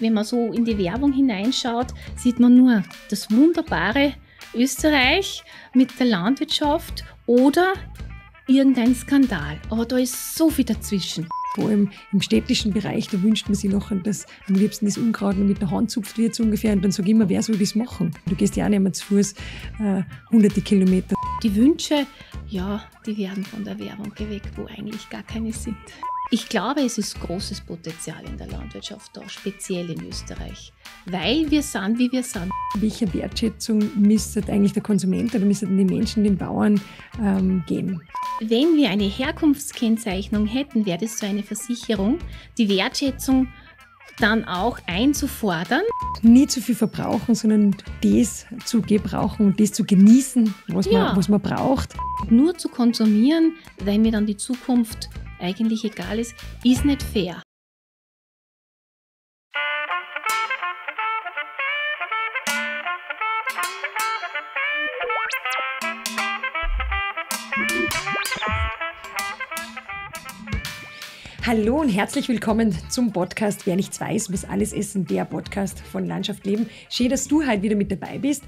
wenn man so in die Werbung hineinschaut, sieht man nur das wunderbare Österreich mit der Landwirtschaft oder irgendein Skandal. Aber da ist so viel dazwischen. Vor allem im städtischen Bereich, da wünscht man sich noch, dass am liebsten das Unkraut mit der Hand zupft wird so ungefähr. Und dann sage ich immer, wer soll das machen? Du gehst ja auch nicht mehr zu Fuß äh, hunderte Kilometer. Die Wünsche, ja, die werden von der Werbung geweckt, wo eigentlich gar keine sind. Ich glaube, es ist großes Potenzial in der Landwirtschaft da, speziell in Österreich, weil wir sind, wie wir sind. Welche Wertschätzung müsste eigentlich der Konsument oder müssten die Menschen den Bauern ähm, geben? Wenn wir eine Herkunftskennzeichnung hätten, wäre das so eine Versicherung, die Wertschätzung dann auch einzufordern. Nie zu viel verbrauchen, sondern das zu gebrauchen und das zu genießen, was, ja. man, was man braucht. Nur zu konsumieren, weil mir dann die Zukunft eigentlich egal ist, ist nicht fair. Hallo und herzlich willkommen zum Podcast Wer nichts weiß, muss alles essen, der Podcast von Landschaft leben. Schön, dass du heute wieder mit dabei bist.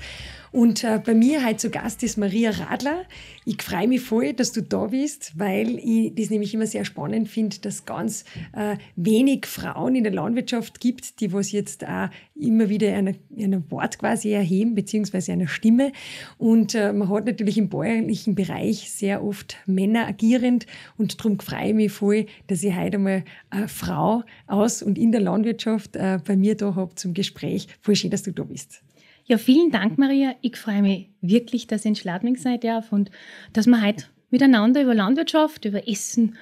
Und äh, bei mir heute zu Gast ist Maria Radler. Ich freue mich voll, dass du da bist, weil ich das nämlich immer sehr spannend finde, dass es ganz äh, wenig Frauen in der Landwirtschaft gibt, die was jetzt auch äh, immer wieder eine, eine Wort quasi erheben, beziehungsweise eine Stimme. Und äh, man hat natürlich im bäuerlichen Bereich sehr oft Männer agierend und darum freue ich mich voll, dass ich heute einmal eine Frau aus und in der Landwirtschaft äh, bei mir da habe zum Gespräch. Voll schön, dass du da bist. Ja, vielen Dank, Maria. Ich freue mich wirklich, dass ich in Schladming sein darf und dass wir heute miteinander über Landwirtschaft, über Essen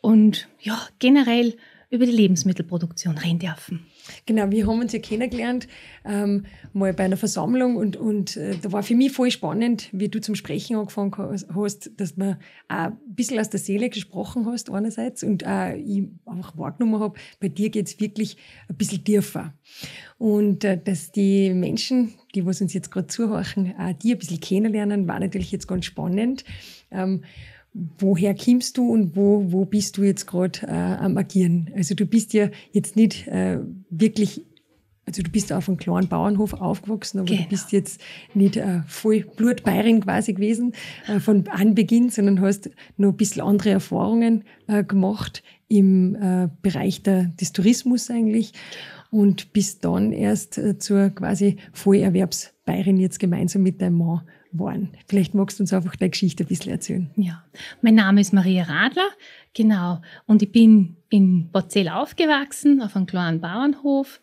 und ja, generell über die Lebensmittelproduktion reden dürfen. Genau, wir haben uns ja kennengelernt, ähm, mal bei einer Versammlung und, und äh, da war für mich voll spannend, wie du zum Sprechen angefangen hast, dass man auch ein bisschen aus der Seele gesprochen hast einerseits und auch ich einfach wahrgenommen habe, bei dir geht es wirklich ein bisschen tiefer. Und äh, dass die Menschen, die die uns jetzt gerade zuhören, äh, die ein bisschen kennenlernen, war natürlich jetzt ganz spannend. Ähm, woher kommst du und wo, wo bist du jetzt gerade äh, am Agieren? Also du bist ja jetzt nicht äh, wirklich, also du bist auf einem kleinen Bauernhof aufgewachsen, aber genau. du bist jetzt nicht äh, voll Blutbayerin quasi gewesen äh, von Anbeginn, sondern hast noch ein bisschen andere Erfahrungen äh, gemacht im äh, Bereich der, des Tourismus eigentlich. Genau und bist dann erst äh, zur quasi Vollerwerbsbayerin jetzt gemeinsam mit deinem Mann waren. Vielleicht magst du uns einfach deine Geschichte ein bisschen erzählen. Ja, mein Name ist Maria Radler, genau. Und ich bin in Botzell aufgewachsen, auf einem kleinen Bauernhof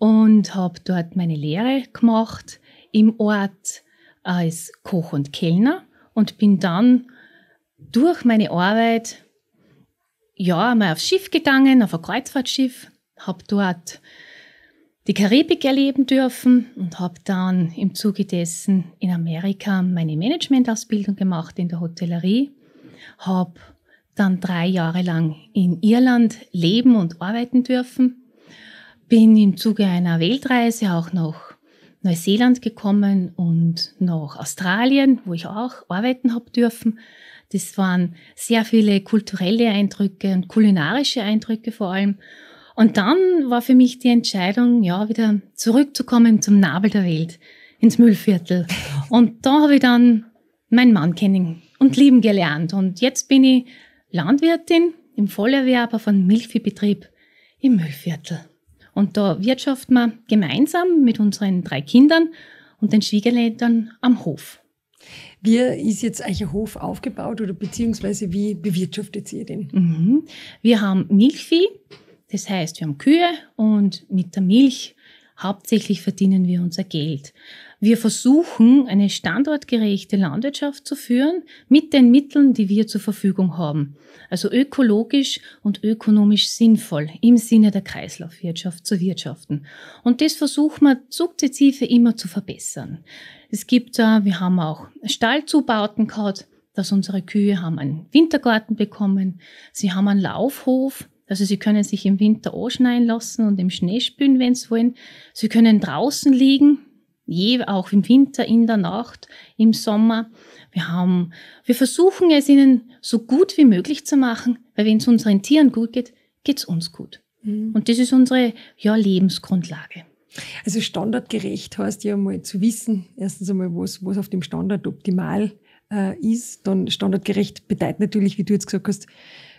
und habe dort meine Lehre gemacht im Ort äh, als Koch und Kellner und bin dann durch meine Arbeit ja, mal aufs Schiff gegangen, auf ein Kreuzfahrtschiff habe dort die Karibik erleben dürfen und habe dann im Zuge dessen in Amerika meine Managementausbildung gemacht in der Hotellerie, habe dann drei Jahre lang in Irland leben und arbeiten dürfen, bin im Zuge einer Weltreise auch nach Neuseeland gekommen und nach Australien, wo ich auch arbeiten habe dürfen. Das waren sehr viele kulturelle Eindrücke und kulinarische Eindrücke vor allem und dann war für mich die Entscheidung, ja, wieder zurückzukommen zum Nabel der Welt, ins Müllviertel. Und da habe ich dann meinen Mann kennen und lieben gelernt. Und jetzt bin ich Landwirtin im Vollerwerber von Milchviehbetrieb im Müllviertel. Und da wirtschaften wir gemeinsam mit unseren drei Kindern und den Schwiegerländern am Hof. Wie ist jetzt euer Hof aufgebaut oder beziehungsweise wie bewirtschaftet ihr den? Mhm. Wir haben Milchvieh, das heißt, wir haben Kühe und mit der Milch hauptsächlich verdienen wir unser Geld. Wir versuchen, eine standortgerechte Landwirtschaft zu führen mit den Mitteln, die wir zur Verfügung haben. Also ökologisch und ökonomisch sinnvoll im Sinne der Kreislaufwirtschaft zu wirtschaften. Und das versuchen wir sukzessive immer zu verbessern. Es gibt, da, wir haben auch Stallzubauten gehabt, dass unsere Kühe haben einen Wintergarten bekommen, sie haben einen Laufhof, also sie können sich im Winter anschneien lassen und im Schnee spülen, wenn sie wollen. Sie können draußen liegen, je auch im Winter, in der Nacht, im Sommer. Wir haben, wir versuchen es ihnen so gut wie möglich zu machen, weil wenn es unseren Tieren gut geht, geht es uns gut. Mhm. Und das ist unsere ja, Lebensgrundlage. Also standardgerecht heißt ja mal zu wissen, erstens einmal, was, was auf dem Standard optimal äh, ist. Dann standardgerecht bedeutet natürlich, wie du jetzt gesagt hast,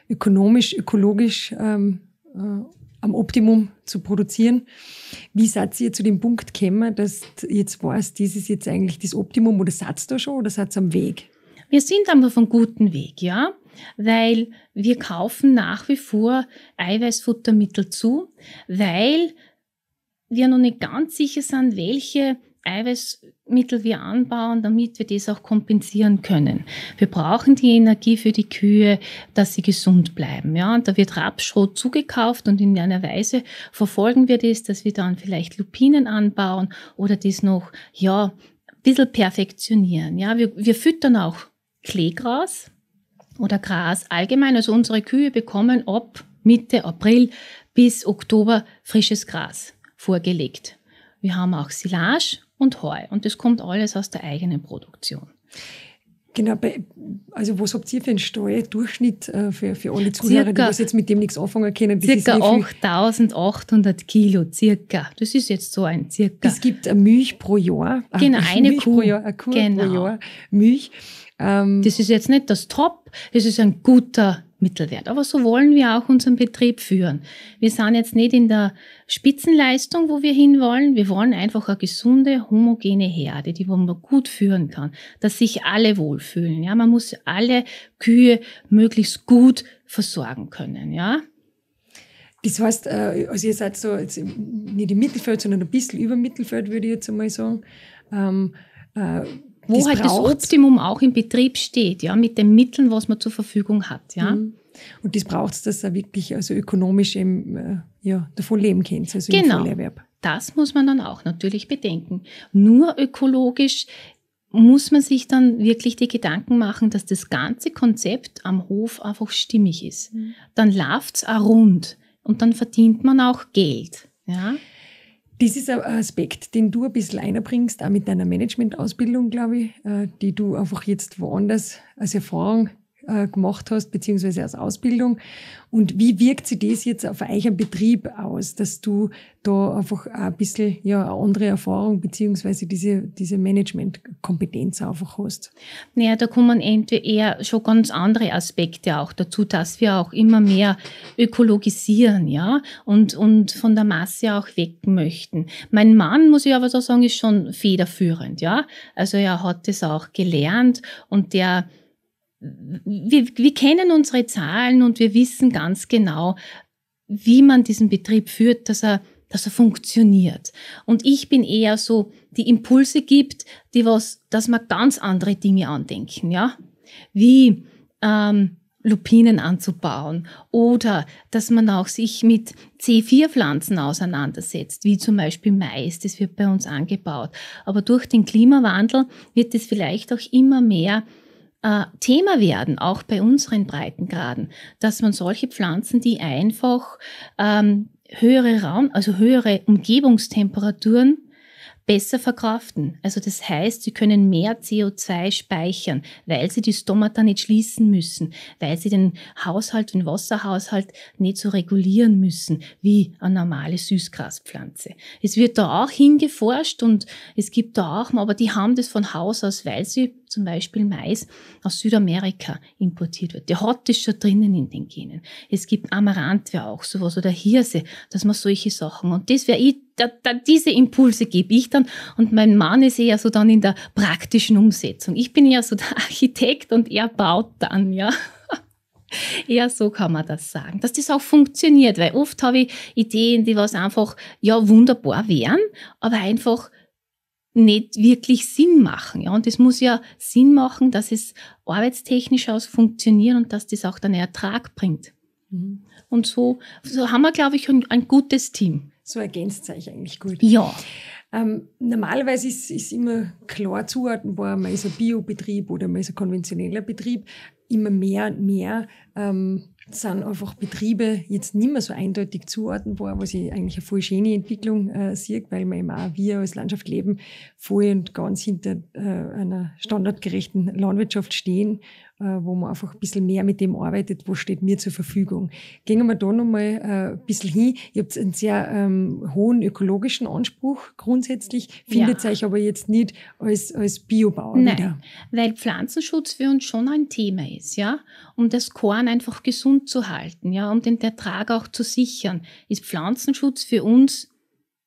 ökonomisch, ökologisch ähm, äh, am Optimum zu produzieren. Wie seid ihr zu dem Punkt gekommen, dass jetzt weißt, das ist jetzt eigentlich das Optimum oder seid ihr da schon oder seid ihr am Weg? Wir sind aber auf einem guten Weg, ja, weil wir kaufen nach wie vor Eiweißfuttermittel zu, weil wir noch nicht ganz sicher sind, welche Eiweißmittel wir anbauen, damit wir das auch kompensieren können. Wir brauchen die Energie für die Kühe, dass sie gesund bleiben. Ja, und da wird Rapschrot zugekauft und in einer Weise verfolgen wir das, dass wir dann vielleicht Lupinen anbauen oder das noch, ja, ein bisschen perfektionieren. Ja, wir, wir füttern auch Kleegras oder Gras allgemein. Also unsere Kühe bekommen ab Mitte April bis Oktober frisches Gras vorgelegt. Wir haben auch Silage und Heu. Und das kommt alles aus der eigenen Produktion. Genau, bei, also was habt ihr für einen Steuerdurchschnitt äh, für, für alle Zuhörer, circa, die was jetzt mit dem nichts anfangen können? Das circa 8800 Kilo, circa. Das ist jetzt so ein circa. Es gibt äh, Milch pro Jahr. Äh, genau, äh, eine Milch Kuh. Pro Jahr, eine Kuh genau. pro Jahr, Milch. Ähm, das ist jetzt nicht das Top, das ist ein guter Mittelwert. Aber so wollen wir auch unseren Betrieb führen. Wir sind jetzt nicht in der Spitzenleistung, wo wir hinwollen. Wir wollen einfach eine gesunde, homogene Herde, die wo man gut führen kann, dass sich alle wohlfühlen. Ja, man muss alle Kühe möglichst gut versorgen können. Ja, das heißt, äh, also ihr seid so jetzt nicht im Mittelfeld, sondern ein bisschen über Mittelfeld, würde ich jetzt einmal sagen. Ähm, äh, wo halt das Optimum auch im Betrieb steht, ja, mit den Mitteln, was man zur Verfügung hat, ja. Mhm. Und das braucht es, dass er wirklich also ökonomisch eben, äh, ja, davon leben kann, also genau. im Vollerwerb. Das muss man dann auch natürlich bedenken. Nur ökologisch muss man sich dann wirklich die Gedanken machen, dass das ganze Konzept am Hof einfach stimmig ist. Mhm. Dann läuft es auch rund und dann verdient man auch Geld. Ja? Das ist ein Aspekt, den du ein bisschen einbringst, auch mit deiner Management-Ausbildung, glaube ich, äh, die du einfach jetzt woanders als Erfahrung äh, gemacht hast, beziehungsweise aus Ausbildung. Und wie wirkt sich das jetzt auf euren Betrieb aus, dass du da einfach ein bisschen ja, eine andere Erfahrung, beziehungsweise diese, diese Managementkompetenz einfach hast? Naja, da kommen entweder schon ganz andere Aspekte auch dazu, dass wir auch immer mehr ökologisieren, ja, und, und von der Masse auch weg möchten. Mein Mann, muss ich aber so sagen, ist schon federführend, ja. Also er hat das auch gelernt und der wir, wir kennen unsere Zahlen und wir wissen ganz genau, wie man diesen Betrieb führt, dass er, dass er funktioniert. Und ich bin eher so, die Impulse gibt, die was, dass man ganz andere Dinge andenken, ja, wie ähm, Lupinen anzubauen oder dass man auch sich mit C4-Pflanzen auseinandersetzt, wie zum Beispiel Mais, das wird bei uns angebaut. Aber durch den Klimawandel wird es vielleicht auch immer mehr äh, Thema werden, auch bei unseren Breitengraden, dass man solche Pflanzen, die einfach ähm, höhere Raum, also höhere Umgebungstemperaturen besser verkraften. Also das heißt, sie können mehr CO2 speichern, weil sie die Stomata nicht schließen müssen, weil sie den Haushalt, den Wasserhaushalt nicht so regulieren müssen wie eine normale Süßgraspflanze. Es wird da auch hingeforscht und es gibt da auch, aber die haben das von Haus aus, weil sie zum Beispiel Mais aus Südamerika importiert wird. Der Hot ist schon drinnen in den Genen. Es gibt Amaranth wäre auch sowas oder Hirse, dass man solche Sachen. Und das wäre ich, da, da, diese Impulse gebe ich dann. Und mein Mann ist eher so dann in der praktischen Umsetzung. Ich bin ja so der Architekt und er baut dann, ja. Eher so kann man das sagen, dass das auch funktioniert, weil oft habe ich Ideen, die was einfach, ja, wunderbar wären, aber einfach nicht wirklich Sinn machen. Ja? Und es muss ja Sinn machen, dass es arbeitstechnisch aus funktioniert und dass das auch dann Ertrag bringt. Mhm. Und so, so haben wir, glaube ich, ein, ein gutes Team. So ergänzt sich eigentlich gut. Ja. Ähm, normalerweise ist, ist immer klar zuordnenbar, man ist ein Biobetrieb oder man ist ein konventioneller Betrieb. Immer mehr und mehr ähm, sind einfach Betriebe jetzt nicht mehr so eindeutig zuordnenbar, was ich eigentlich eine voll schöne Entwicklung äh, sehe, weil wir eben auch, wir als Landschaft leben, voll und ganz hinter äh, einer standardgerechten Landwirtschaft stehen äh, wo man einfach ein bisschen mehr mit dem arbeitet, was steht mir zur Verfügung. Gehen wir da nochmal äh, ein bisschen hin. Ihr habt einen sehr ähm, hohen ökologischen Anspruch grundsätzlich, findet ja. euch aber jetzt nicht als, als Biobauer Nein, wieder. weil Pflanzenschutz für uns schon ein Thema ist, ja. Um das Korn einfach gesund zu halten, ja, um den Ertrag auch zu sichern, ist Pflanzenschutz für uns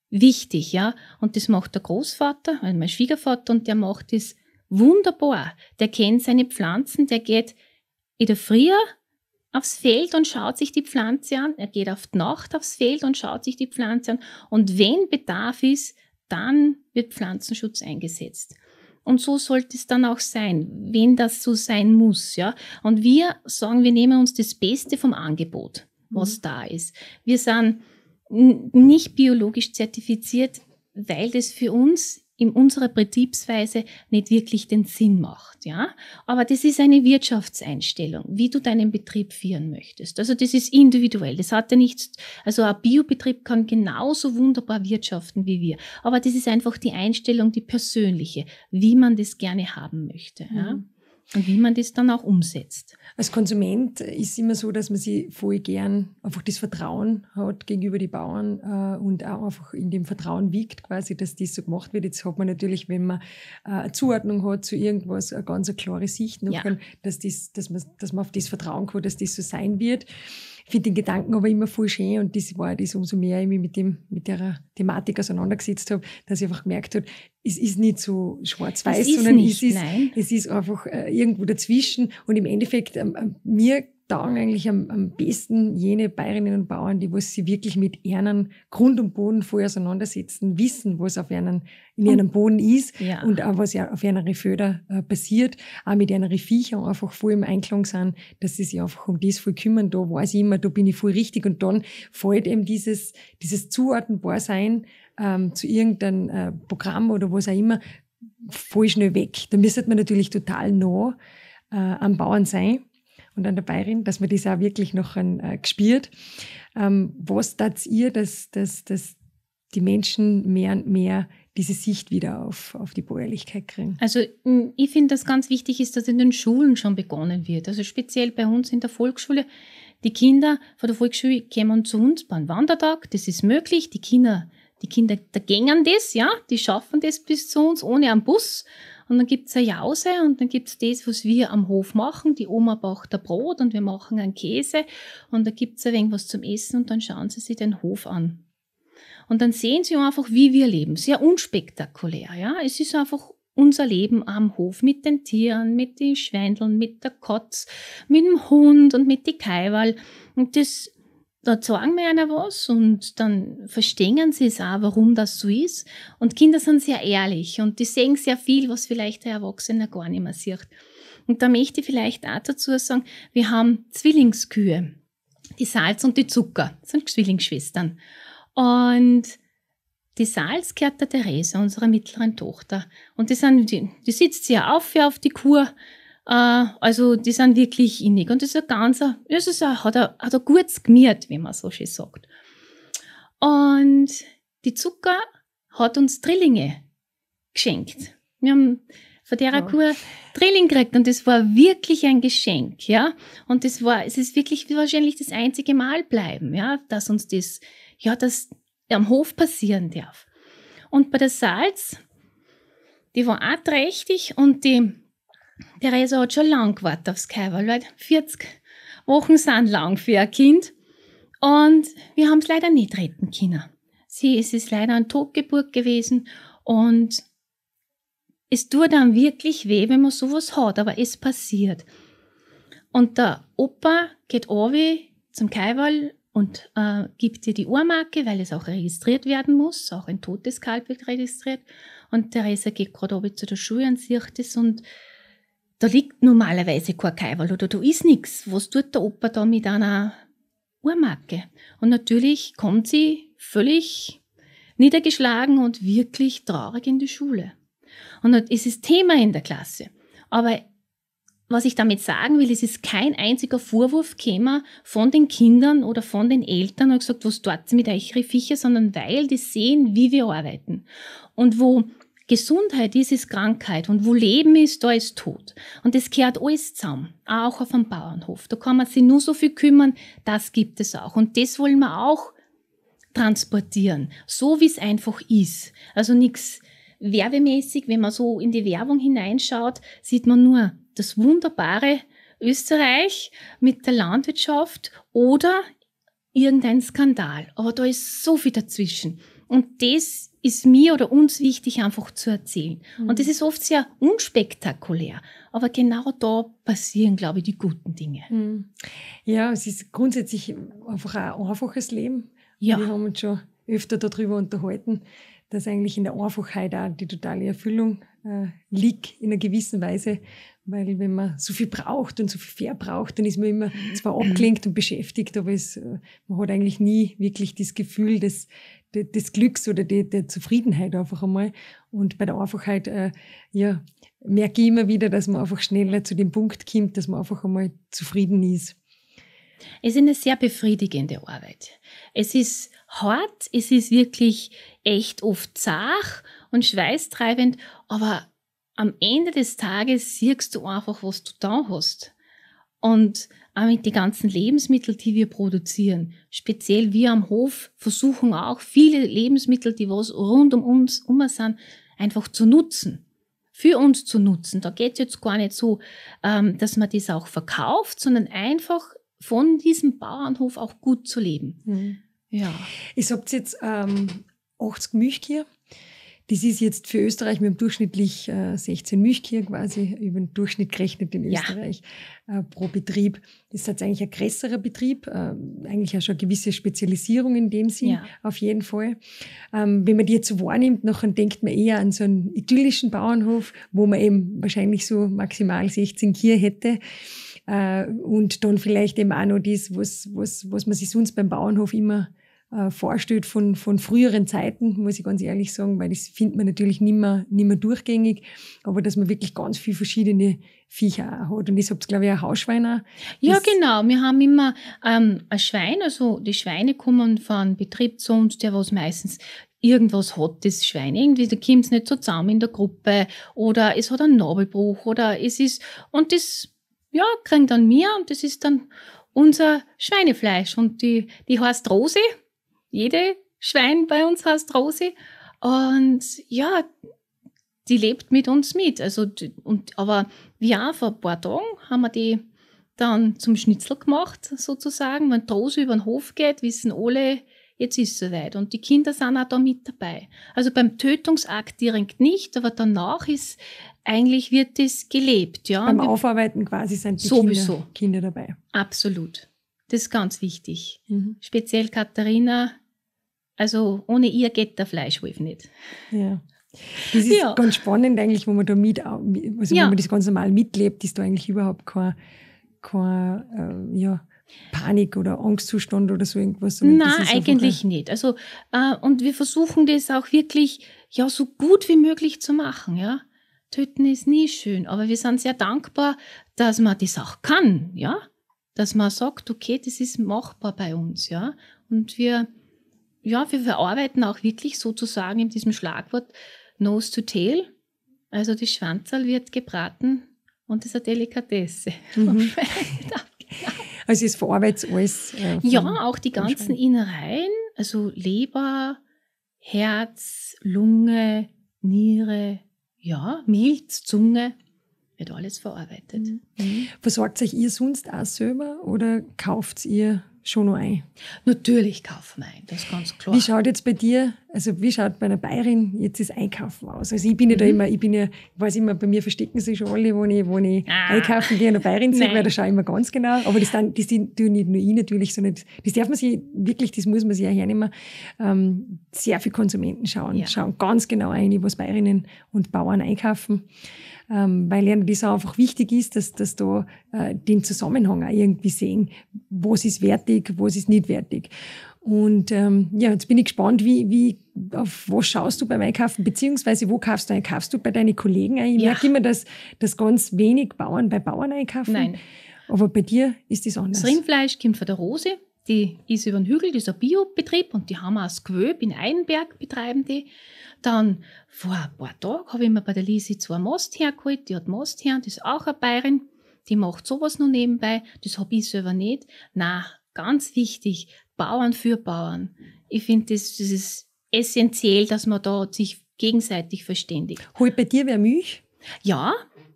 wichtig, ja. Und das macht der Großvater, also mein Schwiegervater, und der macht das wunderbar. Der kennt seine Pflanzen, der geht in der Früh aufs Feld und schaut sich die Pflanze an, er geht auf die Nacht aufs Feld und schaut sich die Pflanze an und wenn Bedarf ist, dann wird Pflanzenschutz eingesetzt. Und so sollte es dann auch sein, wenn das so sein muss, ja. Und wir sagen, wir nehmen uns das Beste vom Angebot, mhm. was mhm. da ist. Wir sind nicht biologisch zertifiziert, weil das für uns in unserer Betriebsweise nicht wirklich den Sinn macht, ja. Aber das ist eine Wirtschaftseinstellung, wie du deinen Betrieb führen möchtest. Also das ist individuell. Das hat ja nichts, also ein Biobetrieb kann genauso wunderbar wirtschaften wie wir. Aber das ist einfach die Einstellung, die persönliche, wie man das gerne haben möchte, ja. Mhm. Und wie man das dann auch umsetzt. Als Konsument ist es immer so, dass man sich voll gern einfach das Vertrauen hat gegenüber den Bauern äh, und auch einfach in dem Vertrauen wiegt quasi, dass das so gemacht wird. Jetzt hat man natürlich, wenn man äh, eine Zuordnung hat zu irgendwas, eine ganz eine klare Sicht, ja. kann, dass, das, dass, man, dass man auf das vertrauen kann, dass das so sein wird finde den Gedanken aber immer voll schön und das war das umso mehr ich mich mit dem, mit der Thematik auseinandergesetzt habe, dass ich einfach gemerkt habe, es ist nicht so schwarz-weiß, sondern nicht, es, ist, es ist einfach äh, irgendwo dazwischen und im Endeffekt ähm, äh, mir taugen eigentlich am, am besten jene Bayerinnen und Bauern, die was sie wirklich mit Ernen Grund und Boden voll auseinandersetzen, wissen, was auf Ernen, in ihrem Boden ist ja. und auch was auf ihren Föder äh, passiert, auch mit ihren Viechern einfach voll im Einklang sind, dass sie sich einfach um das voll kümmern, da weiß ich immer, da bin ich voll richtig und dann fällt eben dieses, dieses Zuordnenbarsein ähm, zu irgendeinem äh, Programm oder was auch immer voll schnell weg. Da müsste man natürlich total nah äh, am Bauern sein und an der Bayerin, dass man das auch wirklich noch an, ähm, äh, gespielt. Ähm, was tat ihr, dass, dass, dass die Menschen mehr und mehr diese Sicht wieder auf, auf die Bäuerlichkeit kriegen? Also hm, ich finde, dass ganz wichtig ist, dass in den Schulen schon begonnen wird. Also speziell bei uns in der Volksschule. Die Kinder von der Volksschule kommen zu uns beim Wandertag. Das ist möglich. Die Kinder, die Kinder, da gängen das, ja. Die schaffen das bis zu uns ohne einen Bus. Und dann gibt es eine Jause und dann gibt es das, was wir am Hof machen. Die Oma backt ein Brot und wir machen einen Käse und da gibt es ein wenig was zum Essen und dann schauen sie sich den Hof an. Und dann sehen sie einfach, wie wir leben. Sehr unspektakulär, ja. Es ist einfach unser Leben am Hof mit den Tieren, mit den Schweindeln, mit der Kotz, mit dem Hund und mit die Kaiwal. Und das dort sagen wir einer was und dann verstehen sie es auch, warum das so ist. Und Kinder sind sehr ehrlich und die sehen sehr viel, was vielleicht der Erwachsene gar nicht mehr sieht. Und da möchte ich vielleicht auch dazu sagen, wir haben Zwillingskühe, die Salz und die Zucker, das sind Zwillingsschwestern. Und die Salz gehört der Therese, unserer mittleren Tochter. Und die, sind, die, die sitzt sehr auf, auf die Kur, äh, also die sind wirklich innig. Und das ist ein ganzer, das ist ein, hat, ein, hat ein gutes Gemüt, wie man so schön sagt. Und die Zucker hat uns Drillinge geschenkt. Wir haben von der ja. Kur Drilling gekriegt und das war wirklich ein Geschenk, ja. Und das war, es ist wirklich wahrscheinlich das einzige Mal bleiben, ja, dass uns das, ja, das am Hof passieren darf. Und bei der Salz, die war auch trächtig und die Theresa hat schon lange gewartet aufs Kaiwal, weil 40 halt Wochen sind lang für ein Kind. Und wir haben es leider nicht retten können. Sie es ist leider eine Totgeburt gewesen und es tut dann wirklich weh, wenn man sowas hat, aber es passiert. Und der Opa geht obi zum Kaiwal und äh, gibt ihr die Uhrmarke, weil es auch registriert werden muss. Auch ein totes Kalb wird registriert. Und Theresa geht gerade obi zu der Schule und sieht es und da liegt normalerweise kein Keiwal oder da ist nichts. Was tut der Opa da mit einer Uhrmarke? Und natürlich kommt sie völlig niedergeschlagen und wirklich traurig in die Schule. Und es ist Thema in der Klasse. Aber was ich damit sagen will, es ist kein einziger Vorwurf käme von den Kindern oder von den Eltern und gesagt, was dort mit euch Viecher, sondern weil die sehen, wie wir arbeiten. Und wo Gesundheit ist, ist Krankheit und wo Leben ist, da ist Tod. Und es kehrt alles zusammen, auch auf dem Bauernhof. Da kann man sich nur so viel kümmern, das gibt es auch. Und das wollen wir auch transportieren, so wie es einfach ist. Also nichts werbemäßig, wenn man so in die Werbung hineinschaut, sieht man nur das wunderbare Österreich mit der Landwirtschaft oder irgendein Skandal. Aber da ist so viel dazwischen. Und das ist mir oder uns wichtig, einfach zu erzählen. Mhm. Und das ist oft sehr unspektakulär. Aber genau da passieren, glaube ich, die guten Dinge. Mhm. Ja, es ist grundsätzlich einfach ein einfaches Leben. Ja. Wir haben uns schon öfter darüber unterhalten, dass eigentlich in der Einfachheit auch die totale Erfüllung äh, liegt, in einer gewissen Weise. Weil wenn man so viel braucht und so viel verbraucht, dann ist man immer mhm. zwar abgelenkt und beschäftigt, aber es, äh, man hat eigentlich nie wirklich das Gefühl des, des Glücks oder der, der Zufriedenheit einfach einmal. Und bei der Einfachheit, äh, ja, merke ich immer wieder, dass man einfach schneller zu dem Punkt kommt, dass man einfach einmal zufrieden ist. Es ist eine sehr befriedigende Arbeit. Es ist hart, es ist wirklich echt oft zach und schweißtreibend, aber am Ende des Tages siehst du einfach, was du da hast. Und auch mit den ganzen Lebensmitteln, die wir produzieren, speziell wir am Hof versuchen auch viele Lebensmittel, die was rund um uns um sind, einfach zu nutzen. Für uns zu nutzen. Da geht es jetzt gar nicht so, ähm, dass man das auch verkauft, sondern einfach von diesem Bauernhof auch gut zu leben. Mhm. Ja. Ich habe jetzt ähm, 80 Milchkühe das ist jetzt für Österreich, wir haben durchschnittlich 16 äh, Milchkühe quasi über den Durchschnitt gerechnet in Österreich ja. Äh, pro Betrieb. Das ist jetzt eigentlich ein größerer Betrieb, äh, eigentlich auch schon eine gewisse Spezialisierung in dem Sinn, ja. auf jeden Fall. Ähm, wenn man die jetzt so wahrnimmt, nachher denkt man eher an so einen idyllischen Bauernhof, wo man eben wahrscheinlich so maximal 16 Kühe hätte und dann vielleicht eben auch noch das, was, was, was man sich sonst beim Bauernhof immer äh, vorstellt von, von früheren Zeiten, muss ich ganz ehrlich sagen, weil das findet man natürlich nimmer, nimmer durchgängig, aber dass man wirklich ganz viele verschiedene Viecher auch hat. Und ich habe glaube ich, auch Hausschweine. Ja, genau. Wir haben immer ähm, ein Schwein, also die Schweine kommen von Betrieb zu uns, der was meistens irgendwas hat das Schwein, irgendwie, da kommt es nicht so zusammen in der Gruppe oder es hat einen Nabelbruch oder es ist, und das, ja, kriegen dann mir und das ist dann unser Schweinefleisch und die, die heißt Rose jede Schwein bei uns heißt Rosi. Und ja, die lebt mit uns mit. Also, und, aber ja, vor ein paar Tagen haben wir die dann zum Schnitzel gemacht, sozusagen. Wenn die Rose über den Hof geht, wissen alle, jetzt ist es soweit. Und die Kinder sind auch da mit dabei. Also beim Tötungsakt direkt nicht, aber danach ist eigentlich wird es gelebt. Ja. Beim Aufarbeiten quasi sind die sowieso. Kinder, Kinder dabei. Absolut. Das ist ganz wichtig. Mhm. Speziell Katharina, also ohne ihr geht der Fleischwolf nicht. Ja. Das ist ja. ganz spannend eigentlich, wo man da mit, also ja. wenn man das ganz normal mitlebt, ist da eigentlich überhaupt kein, kein äh, ja, Panik oder Angstzustand oder so irgendwas. Nein, eigentlich nicht. Also, äh, und wir versuchen das auch wirklich ja, so gut wie möglich zu machen. Ja? Töten ist nie schön, aber wir sind sehr dankbar, dass man das auch kann. Ja? dass man sagt, okay, das ist machbar bei uns, ja. Und wir, ja, wir verarbeiten auch wirklich sozusagen in diesem Schlagwort Nose to Tail. Also die Schwanzal wird gebraten und das ist eine Delikatesse. Mhm. also es verarbeitet alles. Äh, ja, auch die ganzen Innereien, also Leber, Herz, Lunge, Niere, ja, Milz, Zunge, wird alles verarbeitet. Mhm. mhm. Versorgt euch ihr sonst auch selber oder kauft ihr schon noch ein? Natürlich kaufen wir ein, das ist ganz klar. Wie schaut jetzt bei dir, also wie schaut bei einer Bayerin jetzt das Einkaufen aus? Also ich bin ja mhm. da immer, ich bin ja, ich weiß immer, bei mir verstecken sich schon alle, wenn ich, wo ich ah. einkaufen gehe, eine Bayerin sehe, weil da schaue ich immer ganz genau. Aber das, dann, das tue nicht nur ich natürlich, sondern das, das darf man sich wirklich, das muss man sich auch hernehmen. Ähm, sehr viele Konsumenten schauen, ja. schauen ganz genau ein, was Bayerinnen und Bauern einkaufen ähm, weil ja das einfach wichtig ist, dass, dass da äh, den Zusammenhang auch irgendwie sehen, was ist wertig, was ist nicht wertig. Und ähm, ja, jetzt bin ich gespannt, wie, wie, auf was schaust du beim Einkaufen, beziehungsweise wo kaufst du ein? Kaufst du bei deinen Kollegen ein? Ich ja. merke immer, dass, dass ganz wenig Bauern bei Bauern einkaufen. Nein. Aber bei dir ist das anders. Das Rindfleisch kommt von der Rose, die ist über den Hügel, dieser Biobetrieb und die haben auch das Gewölb in Einberg betreiben die. Dann vor ein paar Tagen habe ich mir bei der Lisi zwei Most hergeholt, die hat Most her, das ist auch eine Bayerin, die macht sowas nur nebenbei, das habe ich selber nicht. Na, ganz wichtig, Bauern für Bauern. Ich finde, das, das ist essentiell, dass man da sich gegenseitig verständigt. Holt bei dir wer Milch? Ja,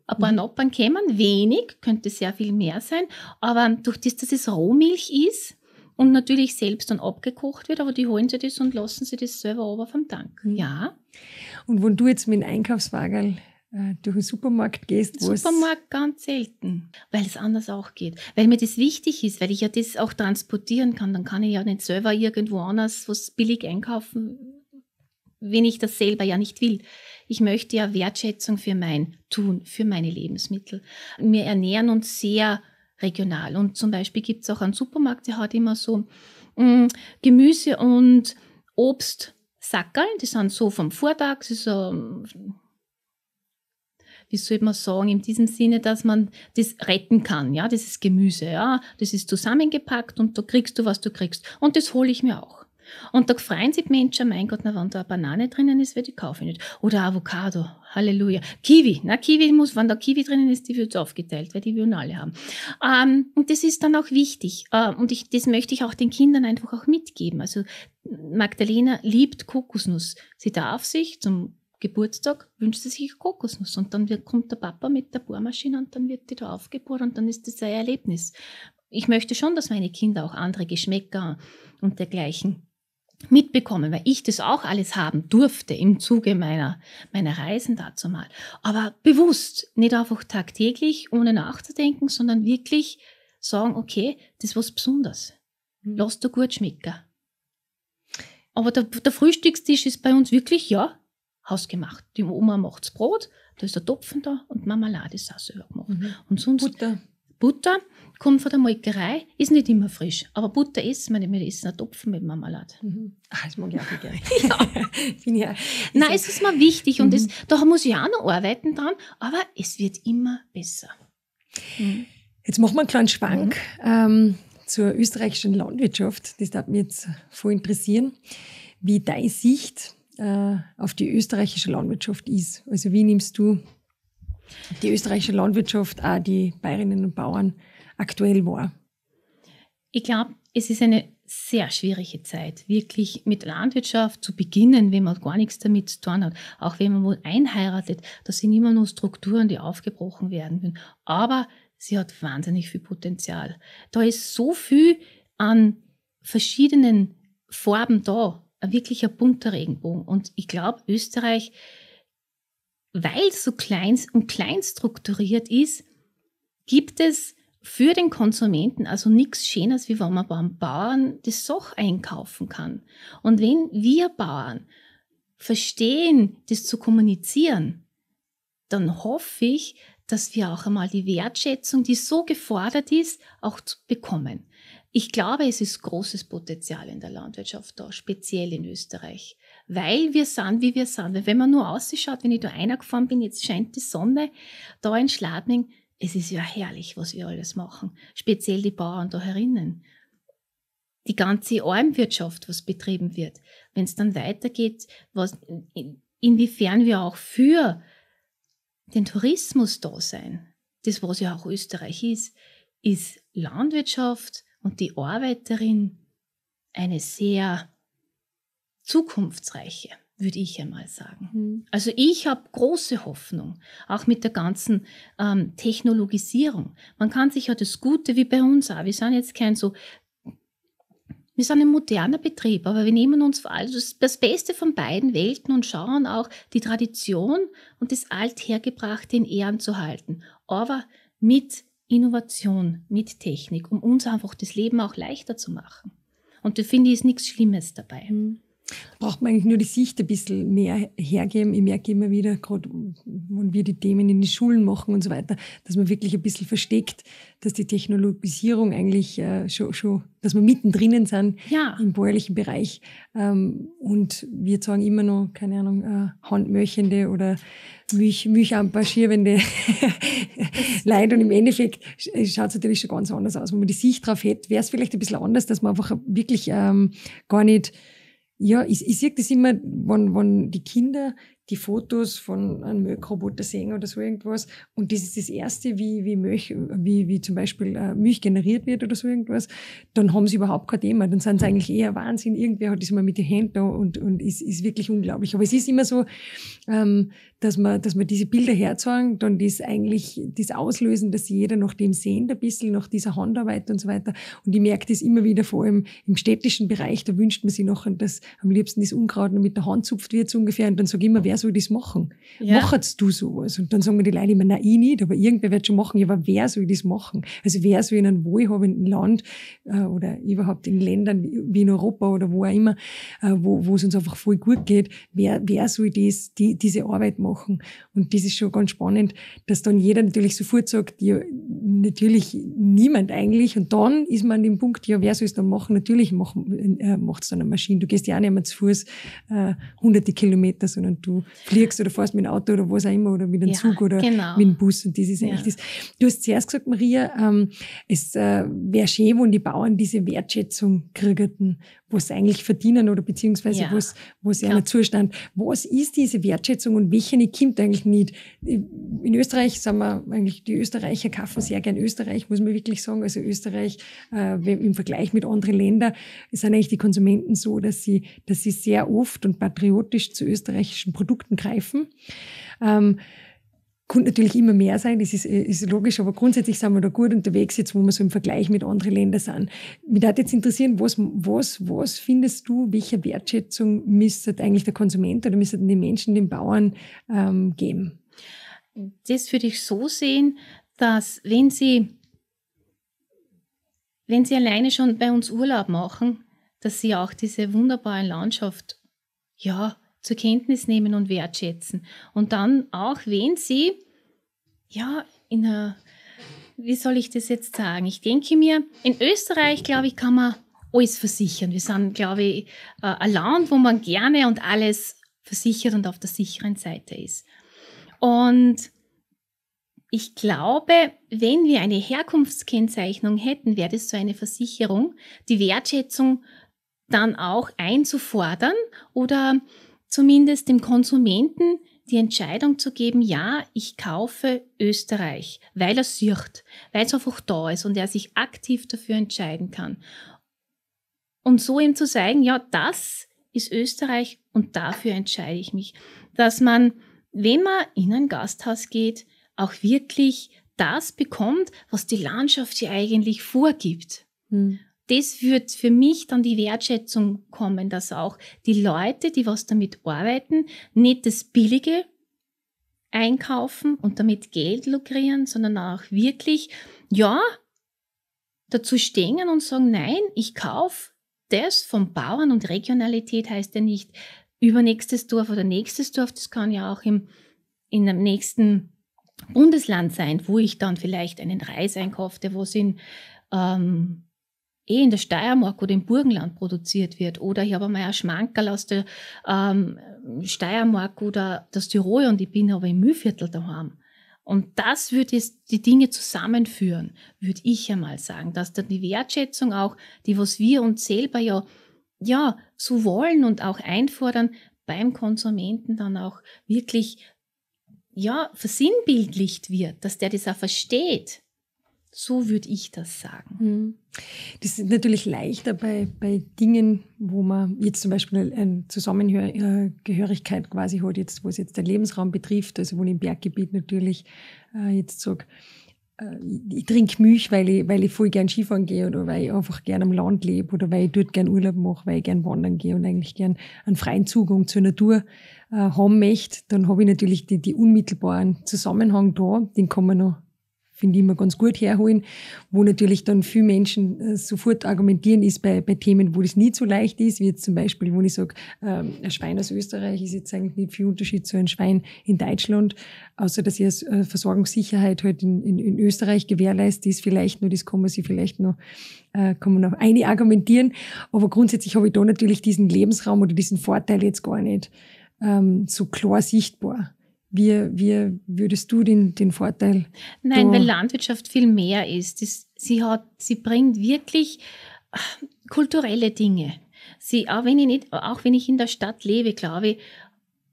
ein paar mhm. Nachbarn kämen, wenig, könnte sehr viel mehr sein, aber durch das, dass es Rohmilch ist, und natürlich selbst dann abgekocht wird, aber die holen sie das und lassen sie das selber aber vom Tank. Mhm. Ja. Und wenn du jetzt mit dem Einkaufswagen äh, durch den Supermarkt gehst, wo Supermarkt ganz selten, weil es anders auch geht. Weil mir das wichtig ist, weil ich ja das auch transportieren kann, dann kann ich ja nicht selber irgendwo anders was billig einkaufen, wenn ich das selber ja nicht will. Ich möchte ja Wertschätzung für mein Tun, für meine Lebensmittel. Wir ernähren uns sehr regional. Und zum Beispiel gibt es auch einen Supermarkt, der hat immer so mh, mm, Gemüse und Obst. Sackerl, die sind so vom Vortag, sie so mm, wie soll man sagen, in diesem Sinne, dass man das retten kann. Ja, das ist Gemüse, ja, das ist zusammengepackt und da kriegst du, was du kriegst. Und das hole ich mir auch. Und da freuen sich die Menschen, mein Gott, na, wenn da eine Banane drinnen ist, werde ich kaufen nicht. Oder Avocado, Halleluja. Kiwi, na, Kiwi muss, wenn da Kiwi drinnen ist, die wird aufgeteilt, weil die wir alle haben. Ähm, und das ist dann auch wichtig. Äh, und ich, das möchte ich auch den Kindern einfach auch mitgeben. Also, Magdalena liebt Kokosnuss. Sie darf sich zum Geburtstag wünscht sie sich Kokosnuss und dann wird, kommt der Papa mit der Bohrmaschine und dann wird die da aufgebohrt und dann ist das ein Erlebnis. Ich möchte schon, dass meine Kinder auch andere Geschmäcker und dergleichen mitbekommen, weil ich das auch alles haben durfte im Zuge meiner, meiner Reisen dazu mal. Aber bewusst, nicht einfach tagtäglich, ohne nachzudenken, sondern wirklich sagen, okay, das ist was Besonderes. Mhm. Lass dir gut schmecken. Aber der, der Frühstückstisch ist bei uns wirklich, ja, hausgemacht. Die Oma macht das Brot, da ist der Topfen da und Marmelade ist auch selber gemacht. Mhm. Und sonst Butter. Butter kommt von der Molkerei, ist nicht immer frisch. Aber Butter essen wir essen einen Topfen mit Marmelade. Mhm. Ach, das mag ich auch nicht gerne. ja. ja Nein, es ist mir wichtig mhm. und da muss ich auch noch arbeiten dran, aber es wird immer besser. Mhm. Jetzt machen wir einen kleinen Schwank mhm. ähm, zur österreichischen Landwirtschaft. Das darf mich jetzt voll interessieren, wie deine Sicht äh, auf die österreichische Landwirtschaft ist. Also wie nimmst du die österreichische Landwirtschaft, auch die Bäuerinnen und Bauern aktuell war? Ich glaube, es ist eine sehr schwierige Zeit, wirklich mit Landwirtschaft zu beginnen, wenn man gar nichts damit zu tun hat. Auch wenn man wohl einheiratet, das sind immer nur Strukturen, die aufgebrochen werden können. Aber sie hat wahnsinnig viel Potenzial. Da ist so viel an verschiedenen Farben da, ein wirklicher bunter Regenbogen. Und ich glaube, Österreich weil es so klein und klein strukturiert ist, gibt es für den Konsumenten also nichts Schönes, wie wenn man beim Bauern das Soch einkaufen kann. Und wenn wir Bauern verstehen, das zu kommunizieren, dann hoffe ich, dass wir auch einmal die Wertschätzung, die so gefordert ist, auch bekommen. Ich glaube, es ist großes Potenzial in der Landwirtschaft da, speziell in Österreich weil wir sind, wie wir sind. wenn man nur ausschaut, wenn ich da reingefahren bin, jetzt scheint die Sonne da in Schladming, es ist ja herrlich, was wir alles machen. Speziell die Bauern da herinnen. Die ganze Almwirtschaft, was betrieben wird. Wenn es dann weitergeht, was, inwiefern wir auch für den Tourismus da sein, das was ja auch Österreich ist, ist Landwirtschaft und die Arbeiterin eine sehr zukunftsreiche, würde ich einmal sagen. Mhm. Also ich habe große Hoffnung, auch mit der ganzen ähm, Technologisierung. Man kann sich ja das Gute wie bei uns auch, wir sind jetzt kein so wir sind ein moderner Betrieb, aber wir nehmen uns vor das Beste von beiden Welten und schauen auch, die Tradition und das Althergebrachte in Ehren zu halten. Aber mit Innovation, mit Technik, um uns einfach das Leben auch leichter zu machen. Und da finde ich, ist nichts Schlimmes dabei. Mhm braucht man eigentlich nur die Sicht ein bisschen mehr hergeben. Ich merke immer wieder, gerade wenn wir die Themen in den Schulen machen und so weiter, dass man wirklich ein bisschen versteckt, dass die Technologisierung eigentlich äh, schon, schon, dass wir mittendrin sind ja. im bäuerlichen Bereich. Ähm, und wir sagen immer noch, keine Ahnung, äh, handmöchende oder mich, mich Leute. Und im Endeffekt äh, schaut es natürlich schon ganz anders aus. Wenn man die Sicht drauf hätte, wäre es vielleicht ein bisschen anders, dass man einfach wirklich ähm, gar nicht ja, ich, ich sehe das immer, wenn, wenn die Kinder die Fotos von einem Milchroboter sehen oder so irgendwas. Und das ist das Erste, wie, wie Milch, wie, wie zum Beispiel äh, Milch generiert wird oder so irgendwas. Dann haben sie überhaupt kein Thema. Dann sind sie eigentlich eher Wahnsinn. Irgendwer hat das mal mit den Händen und, und ist, ist wirklich unglaublich. Aber es ist immer so, ähm, dass man, dass man diese Bilder herzeigen, dann das eigentlich, das auslösen, dass jeder nach dem sehnt ein bisschen, nach dieser Handarbeit und so weiter. Und ich merke das immer wieder, vor allem im städtischen Bereich, da wünscht man sich noch, dass am liebsten das Unkraut mit der Hand zupft wird, so ungefähr. Und dann sage ich immer, wer soll das machen? Ja. Machst du sowas? Und dann sagen mir die Leute immer, nein, ich nicht, aber irgendwer wird schon machen. Ja, aber wer soll das machen? Also wer soll in einem wohlhabenden Land äh, oder überhaupt in Ländern wie in Europa oder wo auch immer, äh, wo, es uns einfach voll gut geht, wer, wer soll das, die, diese Arbeit machen? Und das ist schon ganz spannend, dass dann jeder natürlich sofort sagt, ja, natürlich niemand eigentlich. Und dann ist man an dem Punkt, ja, wer soll es dann machen? Natürlich äh, macht es dann eine Maschine. Du gehst ja auch nicht mehr zu Fuß äh, hunderte Kilometer, sondern du du fliegst oder fährst mit dem Auto oder was auch immer oder mit dem ja, Zug oder genau. mit dem Bus und das ist eigentlich ja. das. Du hast zuerst gesagt, Maria, ähm, es äh, wäre schön, wenn die Bauern diese Wertschätzung kriegerten, was sie eigentlich verdienen oder beziehungsweise ja. was, was ja. ihnen Zustand. Was ist diese Wertschätzung und welche kommt eigentlich nicht? Äh, in Österreich sagen wir eigentlich, die Österreicher kaufen sehr gern Österreich, muss man wirklich sagen. Also Österreich äh, im Vergleich mit anderen Ländern sind eigentlich die Konsumenten so, dass sie, dass sie sehr oft und patriotisch zu österreichischen Produkten Produkten greifen. Ähm, könnte natürlich immer mehr sein, das ist, äh, ist logisch, aber grundsätzlich sind wir da gut unterwegs, jetzt wo wir so im Vergleich mit anderen Ländern sind. Mich würde jetzt interessieren, was, was, was findest du, welche Wertschätzung müsste eigentlich der Konsument oder müssten den Menschen, den Bauern ähm, geben? Das würde ich so sehen, dass wenn sie, wenn sie alleine schon bei uns Urlaub machen, dass sie auch diese wunderbare Landschaft ja, zur Kenntnis nehmen und wertschätzen. Und dann auch, wenn sie, ja, in einer, wie soll ich das jetzt sagen? Ich denke mir, in Österreich, glaube ich, kann man alles versichern. Wir sind, glaube ich, äh, ein Land, wo man gerne und alles versichert und auf der sicheren Seite ist. Und ich glaube, wenn wir eine Herkunftskennzeichnung hätten, wäre das so eine Versicherung, die Wertschätzung dann auch einzufordern oder zumindest dem Konsumenten die Entscheidung zu geben, ja, ich kaufe Österreich, weil er sucht, weil es einfach da ist und er sich aktiv dafür entscheiden kann. Und so ihm zu sagen, ja, das ist Österreich und dafür entscheide ich mich. Dass man, wenn man in ein Gasthaus geht, auch wirklich das bekommt, was die Landschaft hier eigentlich vorgibt. Hm das wird für mich dann die Wertschätzung kommen, dass auch die Leute, die was damit arbeiten, nicht das Billige einkaufen und damit Geld lukrieren, sondern auch wirklich, ja, dazu stehen und sagen, nein, ich kaufe das vom Bauern und Regionalität heißt ja nicht übernächstes Dorf oder nächstes Dorf, das kann ja auch im, in einem nächsten Bundesland sein, wo ich dann vielleicht einen Reis einkaufte, wo es in ähm, eh in der Steiermark oder im Burgenland produziert wird. Oder ich habe mal ein Schmankerl aus der ähm, Steiermark oder das Tirol und ich bin aber im Mühlviertel daheim. Und das würde jetzt die Dinge zusammenführen, würde ich einmal sagen, dass dann die Wertschätzung auch, die was wir uns selber ja, ja, so wollen und auch einfordern, beim Konsumenten dann auch wirklich, ja, versinnbildlicht wird, dass der das auch versteht so würde ich das sagen. Hm. Das ist natürlich leichter bei, bei Dingen, wo man jetzt zum Beispiel eine Zusammengehörigkeit quasi hat, jetzt, wo es jetzt den Lebensraum betrifft, also wo ich im Berggebiet natürlich äh, jetzt sage, äh, ich trinke Milch, weil ich, weil ich voll gern Skifahren gehe oder weil ich einfach gern am Land lebe oder weil ich dort gern Urlaub mache, weil ich gern wandern gehe und eigentlich gern einen freien Zugang zur Natur äh, haben möchte, dann habe ich natürlich die, die unmittelbaren Zusammenhang da, den kann man noch finde ich immer ganz gut herholen, wo natürlich dann viele Menschen äh, sofort argumentieren, ist bei, bei Themen, wo das nicht so leicht ist, wie jetzt zum Beispiel, wo ich sage, ähm, ein Schwein aus Österreich ist jetzt eigentlich nicht viel Unterschied zu einem Schwein in Deutschland, außer dass ich als äh, Versorgungssicherheit halt in, in, in Österreich gewährleistet ist, vielleicht nur, das kann man sich vielleicht noch, äh, kann man noch eine argumentieren, aber grundsätzlich habe ich da natürlich diesen Lebensraum oder diesen Vorteil jetzt gar nicht ähm, so klar sichtbar. Wie, wie würdest du den, den Vorteil? Nein, weil Landwirtschaft viel mehr ist. Das, sie, hat, sie bringt wirklich ah, kulturelle Dinge. Sie, auch, wenn ich nicht, auch wenn ich in der Stadt lebe, glaube ich,